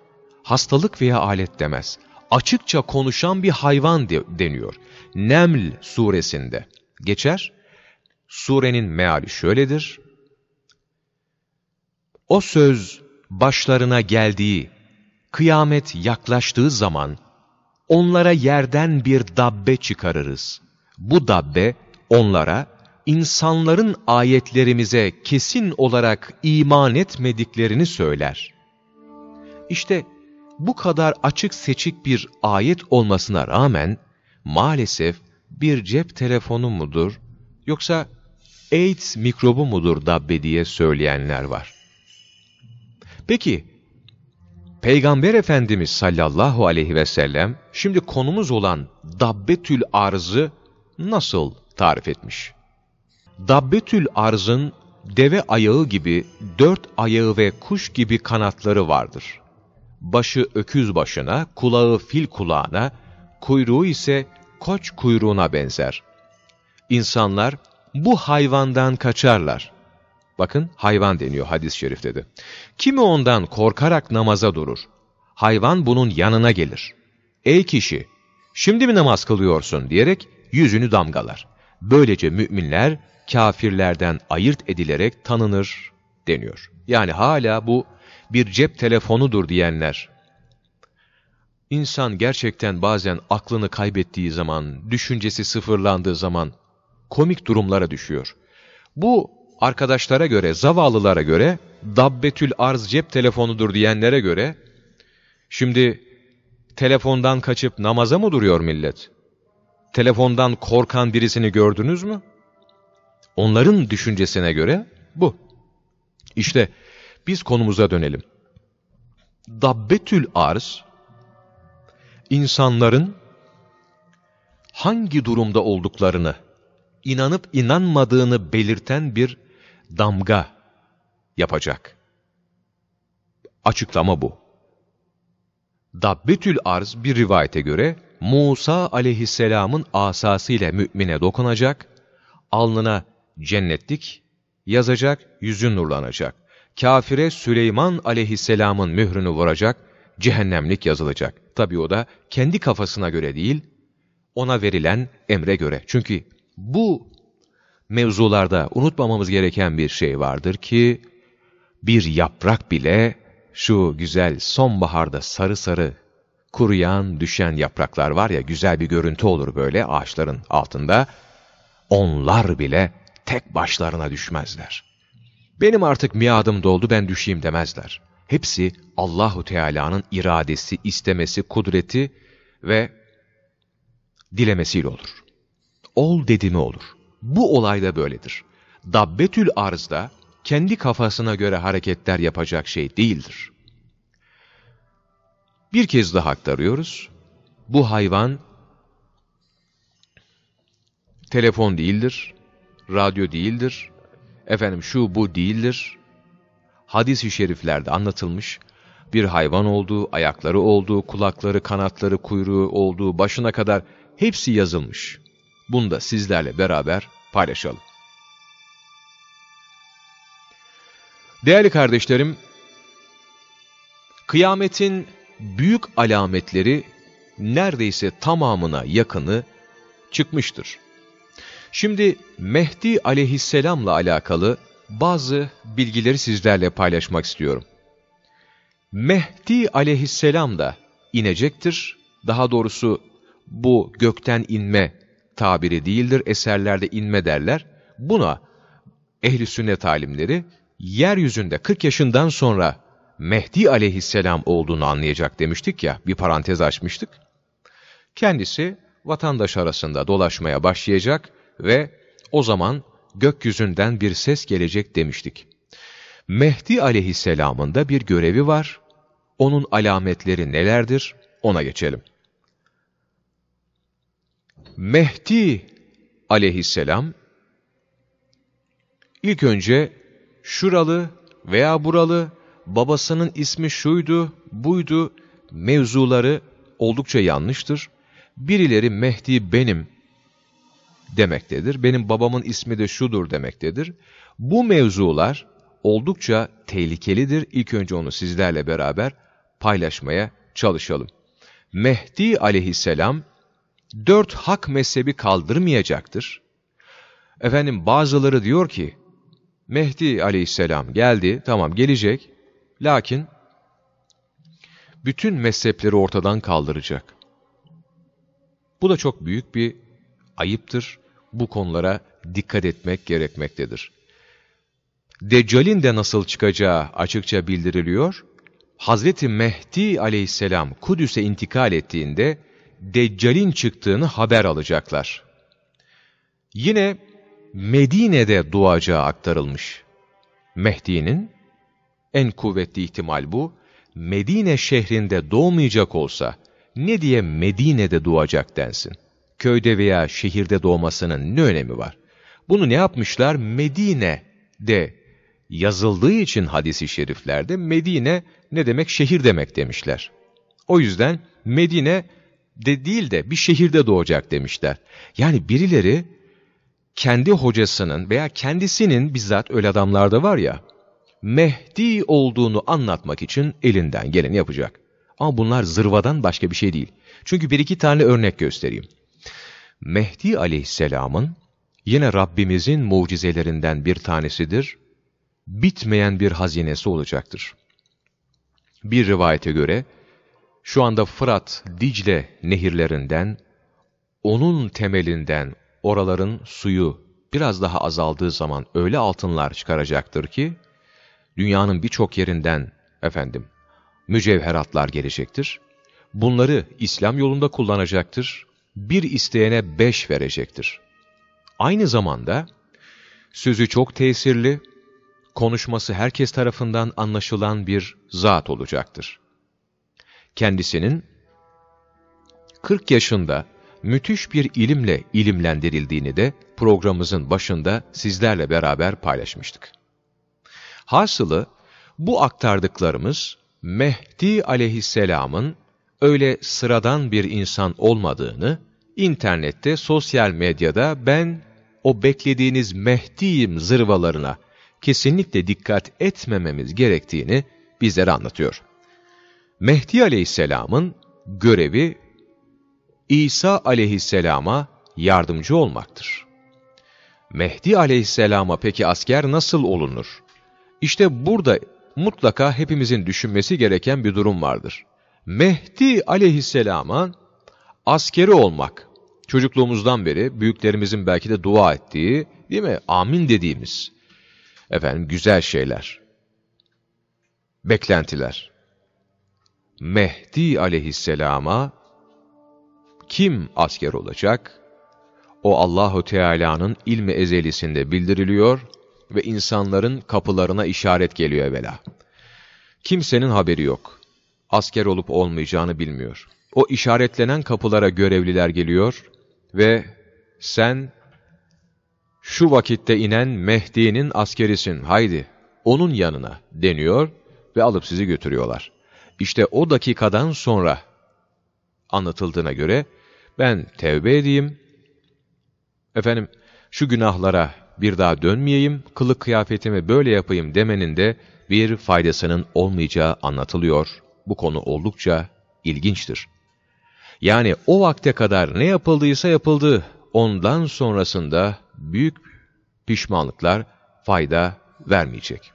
Hastalık veya alet demez. Açıkça konuşan bir hayvan de, deniyor. Neml suresinde geçer. Surenin meali şöyledir. O söz başlarına geldiği, kıyamet yaklaştığı zaman onlara yerden bir dabbe çıkarırız. Bu dabbe onlara insanların ayetlerimize kesin olarak iman etmediklerini söyler. İşte bu kadar açık seçik bir ayet olmasına rağmen maalesef bir cep telefonu mudur yoksa AIDS mikrobu mudur dabbe diye söyleyenler var. Peki, Peygamber Efendimiz sallallahu aleyhi ve sellem şimdi konumuz olan dabbetül arzı nasıl tarif etmiş? Dabbetül arzın deve ayağı gibi dört ayağı ve kuş gibi kanatları vardır. Başı öküz başına, kulağı fil kulağına, kuyruğu ise koç kuyruğuna benzer. İnsanlar bu hayvandan kaçarlar. Bakın hayvan deniyor hadis-i şerifte de. Kimi ondan korkarak namaza durur. Hayvan bunun yanına gelir. Ey kişi! Şimdi mi namaz kılıyorsun diyerek yüzünü damgalar. Böylece müminler kafirlerden ayırt edilerek tanınır deniyor. Yani hala bu bir cep telefonudur diyenler İnsan gerçekten bazen aklını kaybettiği zaman, düşüncesi sıfırlandığı zaman komik durumlara düşüyor. Bu arkadaşlara göre, zavallılara göre, dabbetül arz cep telefonudur diyenlere göre, şimdi telefondan kaçıp namaza mı duruyor millet? Telefondan korkan birisini gördünüz mü? Onların düşüncesine göre bu. İşte biz konumuza dönelim. Dabbetül arz, insanların hangi durumda olduklarını, inanıp inanmadığını belirten bir damga yapacak. Açıklama bu. Dabbetül Arz bir rivayete göre Musa aleyhisselamın asasıyla ile mümine dokunacak, alnına cennetlik yazacak, yüzün nurlanacak. Kafire Süleyman aleyhisselamın mührünü vuracak, cehennemlik yazılacak. Tabi o da kendi kafasına göre değil, ona verilen emre göre. Çünkü bu mevzularda unutmamamız gereken bir şey vardır ki, bir yaprak bile şu güzel sonbaharda sarı sarı kuruyan, düşen yapraklar var ya, güzel bir görüntü olur böyle ağaçların altında. Onlar bile tek başlarına düşmezler. Benim artık miadım doldu ben düşeyim demezler hepsi Allahu Teala'nın iradesi, istemesi, kudreti ve dilemesiyle olur. Ol dedimi olur. Bu olay da böyledir. Dabbetül arzda kendi kafasına göre hareketler yapacak şey değildir. Bir kez daha aktarıyoruz. Bu hayvan telefon değildir, radyo değildir, efendim şu bu değildir, hadis-i şeriflerde anlatılmış, bir hayvan olduğu, ayakları olduğu, kulakları, kanatları, kuyruğu olduğu, başına kadar hepsi yazılmış. Bunu da sizlerle beraber paylaşalım. Değerli kardeşlerim, kıyametin büyük alametleri neredeyse tamamına yakını çıkmıştır. Şimdi Mehdi aleyhisselamla alakalı bazı bilgileri sizlerle paylaşmak istiyorum. Mehdi aleyhisselam da inecektir. Daha doğrusu bu gökten inme tabiri değildir. Eserlerde inme derler. Buna ehli sünnet alimleri yeryüzünde 40 yaşından sonra Mehdi aleyhisselam olduğunu anlayacak demiştik ya, bir parantez açmıştık. Kendisi vatandaş arasında dolaşmaya başlayacak ve o zaman gökyüzünden bir ses gelecek demiştik. Mehdi aleyhisselamın da bir görevi var. Onun alametleri nelerdir? Ona geçelim. Mehdi aleyhisselam ilk önce şuralı veya buralı babasının ismi şuydu, buydu mevzuları oldukça yanlıştır. Birileri Mehdi benim demektedir. Benim babamın ismi de şudur demektedir. Bu mevzular oldukça tehlikelidir. İlk önce onu sizlerle beraber paylaşmaya çalışalım. Mehdi aleyhisselam dört hak mezhebi kaldırmayacaktır. Efendim bazıları diyor ki Mehdi aleyhisselam geldi tamam gelecek lakin bütün mezhepleri ortadan kaldıracak. Bu da çok büyük bir ayıptır, bu konulara dikkat etmek gerekmektedir. Deccal'in de nasıl çıkacağı açıkça bildiriliyor. Hazreti Mehdi aleyhisselam Kudüs'e intikal ettiğinde Deccal'in çıktığını haber alacaklar. Yine Medine'de doğacağı aktarılmış. Mehdi'nin en kuvvetli ihtimal bu. Medine şehrinde doğmayacak olsa ne diye Medine'de doğacak densin? köyde veya şehirde doğmasının ne önemi var? Bunu ne yapmışlar? Medine'de yazıldığı için hadisi şeriflerde Medine ne demek? Şehir demek demişler. O yüzden Medine de değil de bir şehirde doğacak demişler. Yani birileri kendi hocasının veya kendisinin bizzat öyle adamlarda var ya, Mehdi olduğunu anlatmak için elinden geleni yapacak. Ama bunlar zırvadan başka bir şey değil. Çünkü bir iki tane örnek göstereyim. Mehdi aleyhisselamın yine Rabbimizin mucizelerinden bir tanesidir, bitmeyen bir hazinesi olacaktır. Bir rivayete göre, şu anda Fırat, Dicle nehirlerinden, onun temelinden oraların suyu biraz daha azaldığı zaman öyle altınlar çıkaracaktır ki, dünyanın birçok yerinden efendim mücevheratlar gelecektir. Bunları İslam yolunda kullanacaktır bir isteyene beş verecektir. Aynı zamanda sözü çok tesirli, konuşması herkes tarafından anlaşılan bir zat olacaktır. Kendisinin 40 yaşında müthiş bir ilimle ilimlendirildiğini de programımızın başında sizlerle beraber paylaşmıştık. Hasılı bu aktardıklarımız Mehdi aleyhisselamın öyle sıradan bir insan olmadığını, internette, sosyal medyada ben o beklediğiniz Mehdi'yim zırvalarına kesinlikle dikkat etmememiz gerektiğini bizlere anlatıyor. Mehdi aleyhisselamın görevi İsa aleyhisselama yardımcı olmaktır. Mehdi aleyhisselama peki asker nasıl olunur? İşte burada mutlaka hepimizin düşünmesi gereken bir durum vardır. Mehdi aleyhisselama askeri olmak, çocukluğumuzdan beri büyüklerimizin belki de dua ettiği, değil mi? Amin dediğimiz, efendim güzel şeyler, beklentiler. Mehdi aleyhisselama kim asker olacak? O Allahu Teala'nın ilmi ezelisinde bildiriliyor ve insanların kapılarına işaret geliyor evvela. Kimsenin haberi yok asker olup olmayacağını bilmiyor. O işaretlenen kapılara görevliler geliyor ve sen şu vakitte inen Mehdi'nin askerisin haydi onun yanına deniyor ve alıp sizi götürüyorlar. İşte o dakikadan sonra anlatıldığına göre ben tevbe edeyim, efendim şu günahlara bir daha dönmeyeyim, kılık kıyafetimi böyle yapayım demenin de bir faydasının olmayacağı anlatılıyor bu konu oldukça ilginçtir. Yani o vakte kadar ne yapıldıysa yapıldı, ondan sonrasında büyük pişmanlıklar fayda vermeyecek.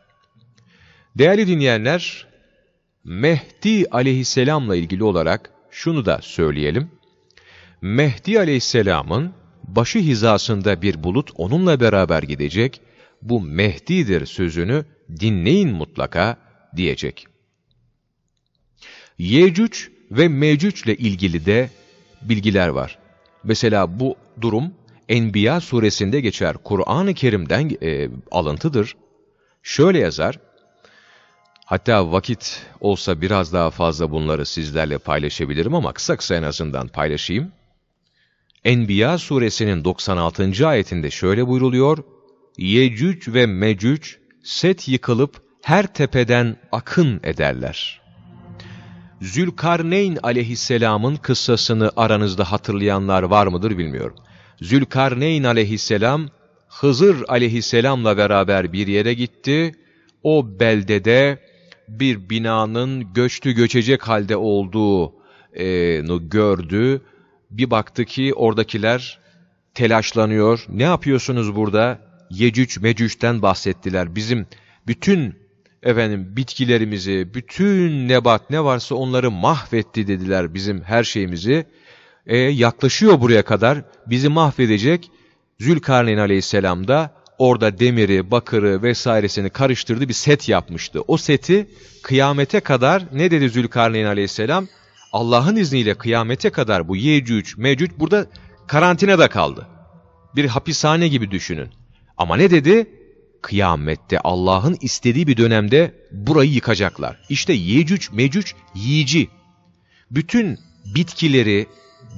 Değerli dinleyenler, Mehdi aleyhisselamla ilgili olarak şunu da söyleyelim. Mehdi aleyhisselamın başı hizasında bir bulut onunla beraber gidecek, bu Mehdi'dir sözünü dinleyin mutlaka diyecek. Yecüc ve Mecüc ile ilgili de bilgiler var. Mesela bu durum Enbiya suresinde geçer. Kur'an-ı Kerim'den e, alıntıdır. Şöyle yazar. Hatta vakit olsa biraz daha fazla bunları sizlerle paylaşabilirim ama kısa kısa en azından paylaşayım. Enbiya suresinin 96. ayetinde şöyle buyruluyor. Yecüc ve Mecüc set yıkılıp her tepeden akın ederler. Zülkarneyn aleyhisselamın kıssasını aranızda hatırlayanlar var mıdır bilmiyorum. Zülkarneyn aleyhisselam, Hızır aleyhisselamla beraber bir yere gitti. O beldede bir binanın göçtü göçecek halde olduğunu gördü. Bir baktı ki oradakiler telaşlanıyor. Ne yapıyorsunuz burada? Yecüc, Mecüc'ten bahsettiler. Bizim bütün efendim bitkilerimizi, bütün nebat ne varsa onları mahvetti dediler bizim her şeyimizi. E, yaklaşıyor buraya kadar bizi mahvedecek Zülkarneyn aleyhisselam da orada demiri, bakırı vesairesini karıştırdı bir set yapmıştı. O seti kıyamete kadar ne dedi Zülkarneyn aleyhisselam? Allah'ın izniyle kıyamete kadar bu Yecüc, Mecüc burada karantinada kaldı. Bir hapishane gibi düşünün. Ama ne dedi? kıyamette Allah'ın istediği bir dönemde burayı yıkacaklar. İşte Yecüc Mecüc yiyici. Bütün bitkileri,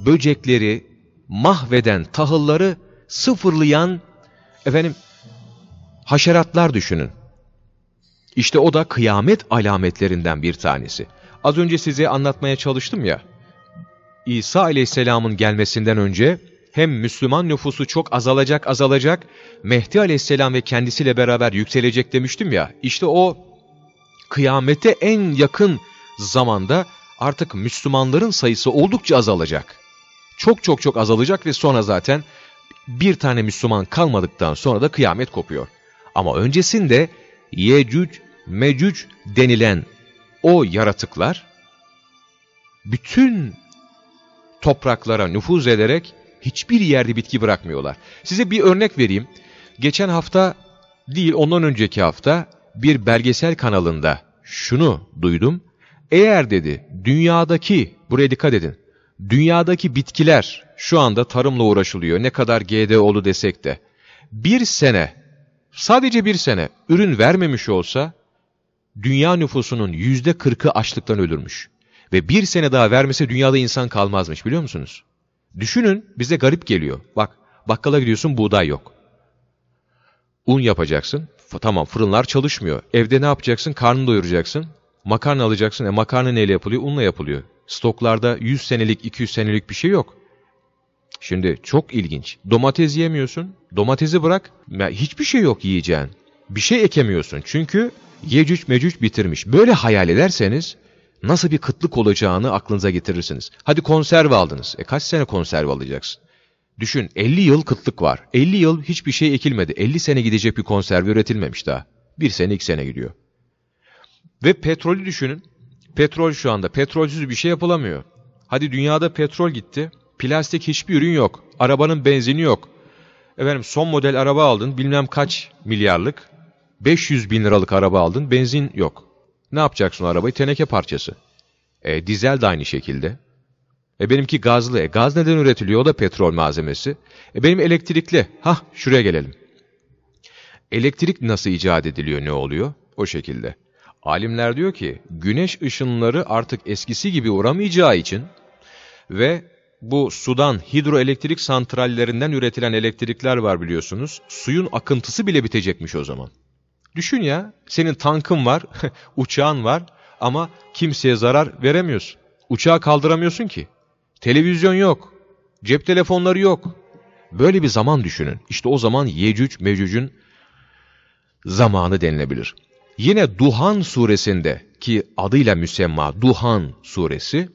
böcekleri, mahveden tahılları sıfırlayan efendim haşeratlar düşünün. İşte o da kıyamet alametlerinden bir tanesi. Az önce size anlatmaya çalıştım ya. İsa aleyhisselamın gelmesinden önce hem Müslüman nüfusu çok azalacak azalacak, Mehdi aleyhisselam ve kendisiyle beraber yükselecek demiştim ya, işte o kıyamete en yakın zamanda artık Müslümanların sayısı oldukça azalacak. Çok çok çok azalacak ve sonra zaten bir tane Müslüman kalmadıktan sonra da kıyamet kopuyor. Ama öncesinde Yecüc, Mecüc denilen o yaratıklar bütün topraklara nüfuz ederek Hiçbir yerde bitki bırakmıyorlar. Size bir örnek vereyim. Geçen hafta değil ondan önceki hafta bir belgesel kanalında şunu duydum. Eğer dedi dünyadaki, buraya dikkat edin, dünyadaki bitkiler şu anda tarımla uğraşılıyor ne kadar GDO'lu desek de. Bir sene, sadece bir sene ürün vermemiş olsa dünya nüfusunun yüzde kırkı açlıktan ölürmüş. Ve bir sene daha vermese dünyada insan kalmazmış biliyor musunuz? Düşünün bize garip geliyor. Bak bakkala gidiyorsun buğday yok. Un yapacaksın. Tamam fırınlar çalışmıyor. Evde ne yapacaksın? Karnını doyuracaksın. Makarna alacaksın. E makarna neyle yapılıyor? Unla yapılıyor. Stoklarda 100 senelik 200 senelik bir şey yok. Şimdi çok ilginç. Domates yemiyorsun. Domatesi bırak. Ya hiçbir şey yok yiyeceğin. Bir şey ekemiyorsun. Çünkü yecüc mecüc bitirmiş. Böyle hayal ederseniz nasıl bir kıtlık olacağını aklınıza getirirsiniz. Hadi konserve aldınız. E kaç sene konserve alacaksın? Düşün 50 yıl kıtlık var. 50 yıl hiçbir şey ekilmedi. 50 sene gidecek bir konserve üretilmemiş daha. Bir sene iki sene gidiyor. Ve petrolü düşünün. Petrol şu anda. Petrolsüz bir şey yapılamıyor. Hadi dünyada petrol gitti. Plastik hiçbir ürün yok. Arabanın benzini yok. Efendim son model araba aldın bilmem kaç milyarlık. 500 bin liralık araba aldın benzin yok. Ne yapacaksın arabayı? Teneke parçası. E, dizel de aynı şekilde. E benimki gazlı. E gaz neden üretiliyor? O da petrol malzemesi. E benim elektrikli. Hah şuraya gelelim. Elektrik nasıl icat ediliyor ne oluyor? O şekilde. Alimler diyor ki güneş ışınları artık eskisi gibi uğramayacağı için ve bu sudan hidroelektrik santrallerinden üretilen elektrikler var biliyorsunuz. Suyun akıntısı bile bitecekmiş o zaman. Düşün ya, senin tankın var, uçağın var ama kimseye zarar veremiyorsun. Uçağı kaldıramıyorsun ki. Televizyon yok, cep telefonları yok. Böyle bir zaman düşünün. İşte o zaman Yecüc Mecüc'ün zamanı denilebilir. Yine Duhan suresinde ki adıyla müsemma Duhan suresi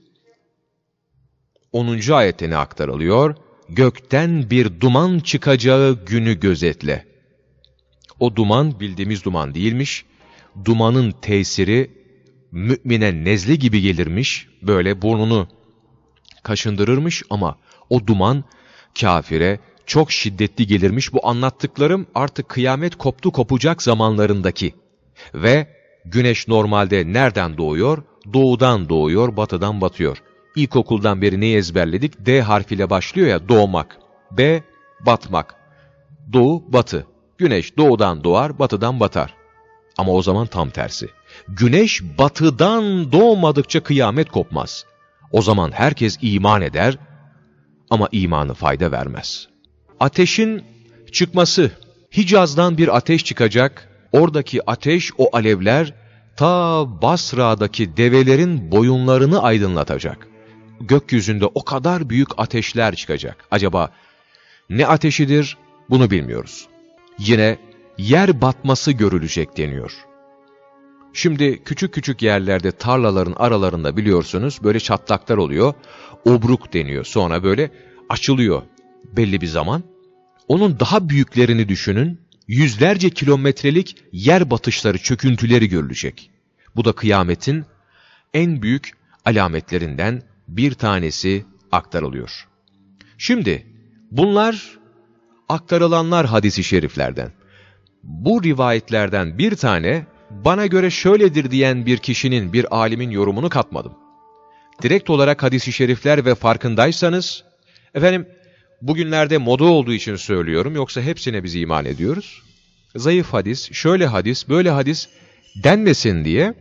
10. ayetini aktarılıyor. Gökten bir duman çıkacağı günü gözetle. O duman bildiğimiz duman değilmiş. Dumanın tesiri mümine nezle gibi gelirmiş. Böyle burnunu kaşındırırmış ama o duman kafire çok şiddetli gelirmiş. Bu anlattıklarım artık kıyamet koptu kopacak zamanlarındaki. Ve güneş normalde nereden doğuyor? Doğudan doğuyor, batıdan batıyor. İlkokuldan beri neyi ezberledik? D harfiyle başlıyor ya doğmak. B batmak. Doğu, batı. Güneş doğudan doğar, batıdan batar. Ama o zaman tam tersi. Güneş batıdan doğmadıkça kıyamet kopmaz. O zaman herkes iman eder ama imanı fayda vermez. Ateşin çıkması. Hicaz'dan bir ateş çıkacak. Oradaki ateş, o alevler ta Basra'daki develerin boyunlarını aydınlatacak. Gökyüzünde o kadar büyük ateşler çıkacak. Acaba ne ateşidir bunu bilmiyoruz. Yine yer batması görülecek deniyor. Şimdi küçük küçük yerlerde tarlaların aralarında biliyorsunuz böyle çatlaklar oluyor. Obruk deniyor. Sonra böyle açılıyor belli bir zaman. Onun daha büyüklerini düşünün. Yüzlerce kilometrelik yer batışları, çöküntüleri görülecek. Bu da kıyametin en büyük alametlerinden bir tanesi aktarılıyor. Şimdi bunlar aktarılanlar hadisi şeriflerden. Bu rivayetlerden bir tane bana göre şöyledir diyen bir kişinin, bir alimin yorumunu katmadım. Direkt olarak hadisi şerifler ve farkındaysanız, efendim bugünlerde moda olduğu için söylüyorum yoksa hepsine biz iman ediyoruz. Zayıf hadis, şöyle hadis, böyle hadis denmesin diye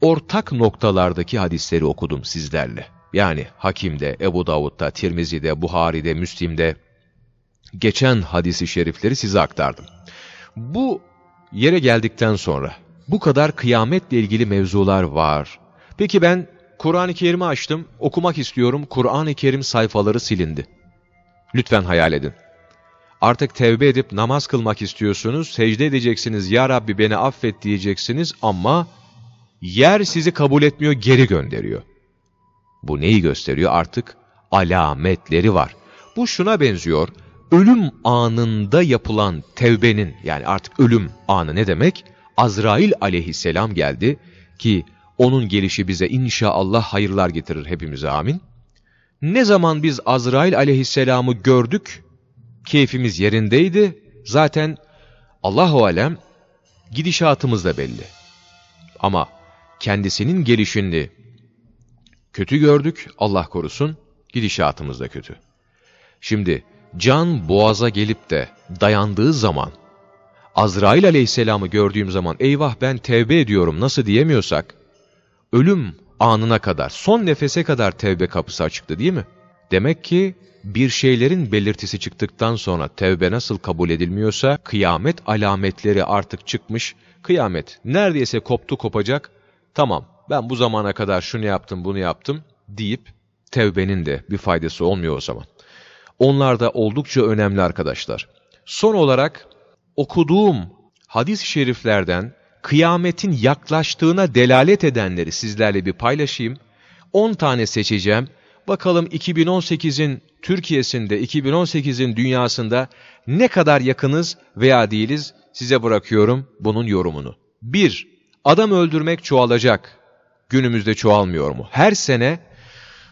ortak noktalardaki hadisleri okudum sizlerle. Yani Hakim'de, Ebu Davud'da, Tirmizi'de, Buhari'de, Müslim'de, geçen hadisi şerifleri size aktardım. Bu yere geldikten sonra bu kadar kıyametle ilgili mevzular var. Peki ben Kur'an-ı Kerim'i açtım, okumak istiyorum, Kur'an-ı Kerim sayfaları silindi. Lütfen hayal edin. Artık tevbe edip namaz kılmak istiyorsunuz, secde edeceksiniz, Ya Rabbi beni affet diyeceksiniz ama yer sizi kabul etmiyor, geri gönderiyor. Bu neyi gösteriyor? Artık alametleri var. Bu şuna benziyor, ölüm anında yapılan tevbenin yani artık ölüm anı ne demek? Azrail aleyhisselam geldi ki onun gelişi bize inşallah hayırlar getirir hepimize amin. Ne zaman biz Azrail aleyhisselamı gördük, keyfimiz yerindeydi. Zaten Allahu alem gidişatımız da belli. Ama kendisinin gelişini kötü gördük, Allah korusun, gidişatımız da kötü. Şimdi can boğaza gelip de dayandığı zaman, Azrail aleyhisselamı gördüğüm zaman eyvah ben tevbe ediyorum nasıl diyemiyorsak, ölüm anına kadar, son nefese kadar tevbe kapısı açıktı değil mi? Demek ki bir şeylerin belirtisi çıktıktan sonra tevbe nasıl kabul edilmiyorsa kıyamet alametleri artık çıkmış, kıyamet neredeyse koptu kopacak, tamam ben bu zamana kadar şunu yaptım bunu yaptım deyip tevbenin de bir faydası olmuyor o zaman. Onlar da oldukça önemli arkadaşlar. Son olarak okuduğum hadis-i şeriflerden kıyametin yaklaştığına delalet edenleri sizlerle bir paylaşayım. 10 tane seçeceğim. Bakalım 2018'in Türkiye'sinde, 2018'in dünyasında ne kadar yakınız veya değiliz size bırakıyorum bunun yorumunu. 1. Adam öldürmek çoğalacak. Günümüzde çoğalmıyor mu? Her sene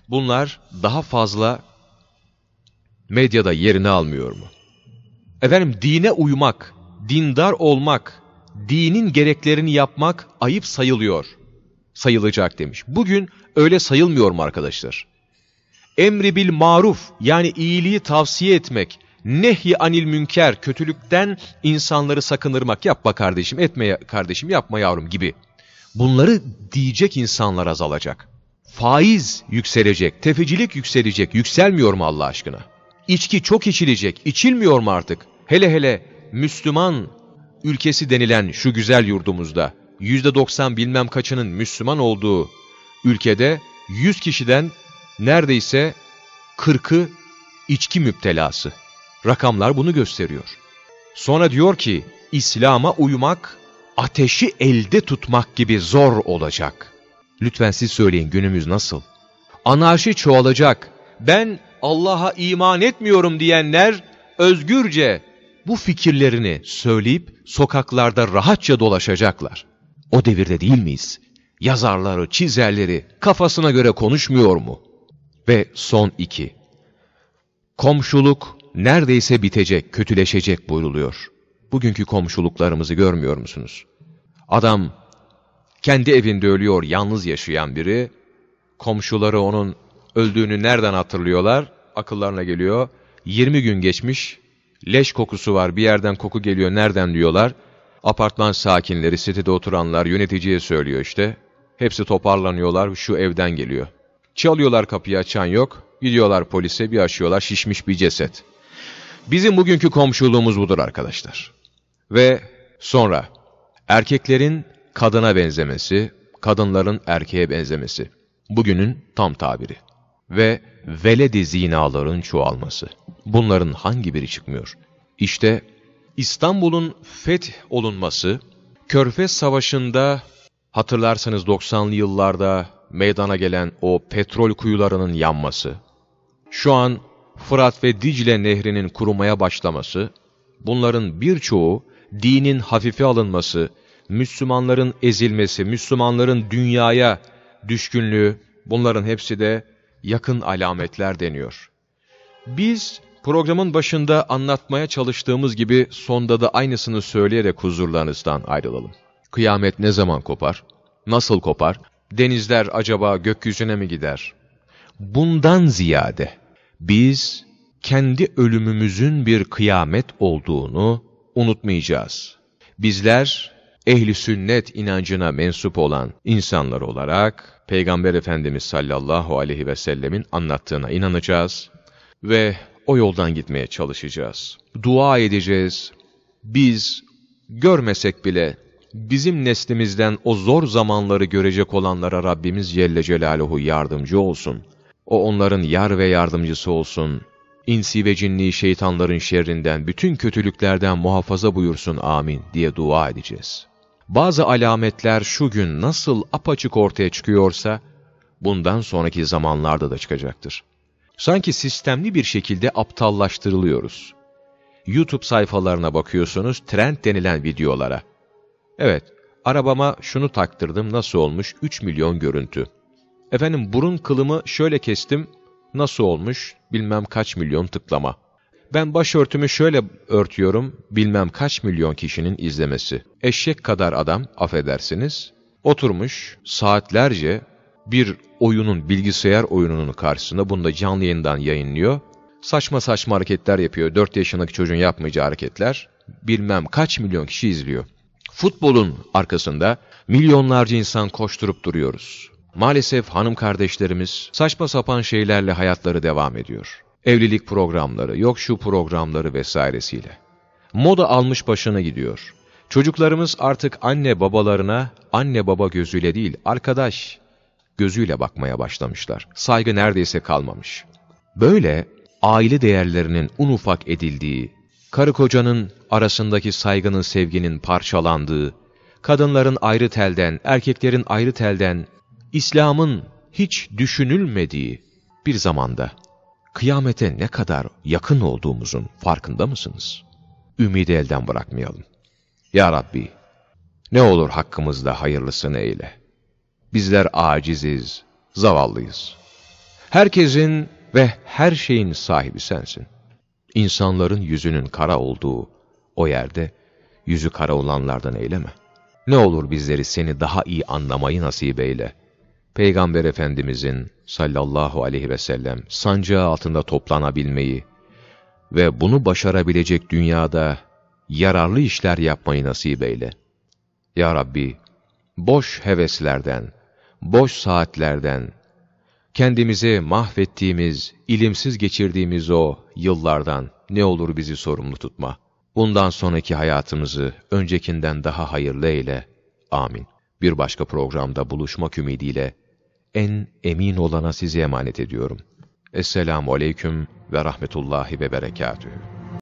bunlar daha fazla medyada yerini almıyor mu? Efendim dine uymak, dindar olmak, dinin gereklerini yapmak ayıp sayılıyor. Sayılacak demiş. Bugün öyle sayılmıyor mu arkadaşlar? Emri bil maruf yani iyiliği tavsiye etmek, nehi anil münker kötülükten insanları sakınırmak yapma kardeşim etme kardeşim yapma yavrum gibi. Bunları diyecek insanlar azalacak. Faiz yükselecek, tefecilik yükselecek, yükselmiyor mu Allah aşkına? İçki çok içilecek, içilmiyor mu artık? Hele hele Müslüman ülkesi denilen şu güzel yurdumuzda yüzde doksan bilmem kaçının Müslüman olduğu ülkede 100 kişiden neredeyse 40'ı içki müptelası. Rakamlar bunu gösteriyor. Sonra diyor ki İslam'a uymak ateşi elde tutmak gibi zor olacak. Lütfen siz söyleyin günümüz nasıl? Anarşi çoğalacak. Ben Allah'a iman etmiyorum diyenler özgürce bu fikirlerini söyleyip sokaklarda rahatça dolaşacaklar. O devirde değil miyiz? Yazarları, çizerleri kafasına göre konuşmuyor mu? Ve son iki. Komşuluk neredeyse bitecek, kötüleşecek buyruluyor. Bugünkü komşuluklarımızı görmüyor musunuz? Adam kendi evinde ölüyor, yalnız yaşayan biri, komşuları onun öldüğünü nereden hatırlıyorlar? Akıllarına geliyor. 20 gün geçmiş, leş kokusu var, bir yerden koku geliyor, nereden diyorlar. Apartman sakinleri, sitede oturanlar yöneticiye söylüyor işte. Hepsi toparlanıyorlar, şu evden geliyor. Çalıyorlar kapıyı açan yok, gidiyorlar polise bir açıyorlar, şişmiş bir ceset. Bizim bugünkü komşuluğumuz budur arkadaşlar. Ve sonra erkeklerin kadına benzemesi, kadınların erkeğe benzemesi. Bugünün tam tabiri ve veledi zinaların çoğalması. Bunların hangi biri çıkmıyor? İşte İstanbul'un feth olunması, Körfez Savaşı'nda hatırlarsanız 90'lı yıllarda meydana gelen o petrol kuyularının yanması, şu an Fırat ve Dicle nehrinin kurumaya başlaması, bunların birçoğu dinin hafife alınması, Müslümanların ezilmesi, Müslümanların dünyaya düşkünlüğü, bunların hepsi de yakın alametler deniyor. Biz programın başında anlatmaya çalıştığımız gibi sonda da aynısını söyleyerek huzurlarınızdan ayrılalım. Kıyamet ne zaman kopar? Nasıl kopar? Denizler acaba gökyüzüne mi gider? Bundan ziyade biz kendi ölümümüzün bir kıyamet olduğunu unutmayacağız. Bizler ehli sünnet inancına mensup olan insanlar olarak Peygamber Efendimiz sallallahu aleyhi ve sellemin anlattığına inanacağız ve o yoldan gitmeye çalışacağız. Dua edeceğiz. Biz görmesek bile bizim neslimizden o zor zamanları görecek olanlara Rabbimiz Celle Celaluhu yardımcı olsun. O onların yar ve yardımcısı olsun. İnsi ve cinni şeytanların şerrinden, bütün kötülüklerden muhafaza buyursun amin diye dua edeceğiz.'' bazı alametler şu gün nasıl apaçık ortaya çıkıyorsa, bundan sonraki zamanlarda da çıkacaktır. Sanki sistemli bir şekilde aptallaştırılıyoruz. YouTube sayfalarına bakıyorsunuz, trend denilen videolara. Evet, arabama şunu taktırdım, nasıl olmuş? 3 milyon görüntü. Efendim burun kılımı şöyle kestim, nasıl olmuş? Bilmem kaç milyon tıklama ben başörtümü şöyle örtüyorum, bilmem kaç milyon kişinin izlemesi. Eşek kadar adam, affedersiniz, oturmuş saatlerce bir oyunun, bilgisayar oyununun karşısında, bunu da canlı yayından yayınlıyor. Saçma saçma hareketler yapıyor, 4 yaşındaki çocuğun yapmayacağı hareketler. Bilmem kaç milyon kişi izliyor. Futbolun arkasında milyonlarca insan koşturup duruyoruz. Maalesef hanım kardeşlerimiz saçma sapan şeylerle hayatları devam ediyor. Evlilik programları, yok şu programları vesairesiyle. Moda almış başını gidiyor. Çocuklarımız artık anne babalarına anne baba gözüyle değil, arkadaş gözüyle bakmaya başlamışlar. Saygı neredeyse kalmamış. Böyle aile değerlerinin un ufak edildiği, karı kocanın arasındaki saygının sevginin parçalandığı, kadınların ayrı telden, erkeklerin ayrı telden, İslam'ın hiç düşünülmediği bir zamanda kıyamete ne kadar yakın olduğumuzun farkında mısınız? Ümidi elden bırakmayalım. Ya Rabbi, ne olur hakkımızda hayırlısını eyle. Bizler aciziz, zavallıyız. Herkesin ve her şeyin sahibi sensin. İnsanların yüzünün kara olduğu o yerde yüzü kara olanlardan eyleme. Ne olur bizleri seni daha iyi anlamayı nasip eyle. Peygamber Efendimizin sallallahu aleyhi ve sellem sancağı altında toplanabilmeyi ve bunu başarabilecek dünyada yararlı işler yapmayı nasip eyle. Ya Rabbi, boş heveslerden, boş saatlerden, kendimizi mahvettiğimiz, ilimsiz geçirdiğimiz o yıllardan ne olur bizi sorumlu tutma. Bundan sonraki hayatımızı öncekinden daha hayırlı eyle. Amin. Bir başka programda buluşmak ümidiyle en emin olana sizi emanet ediyorum. Esselamu aleyküm ve rahmetullahi ve berekatühü.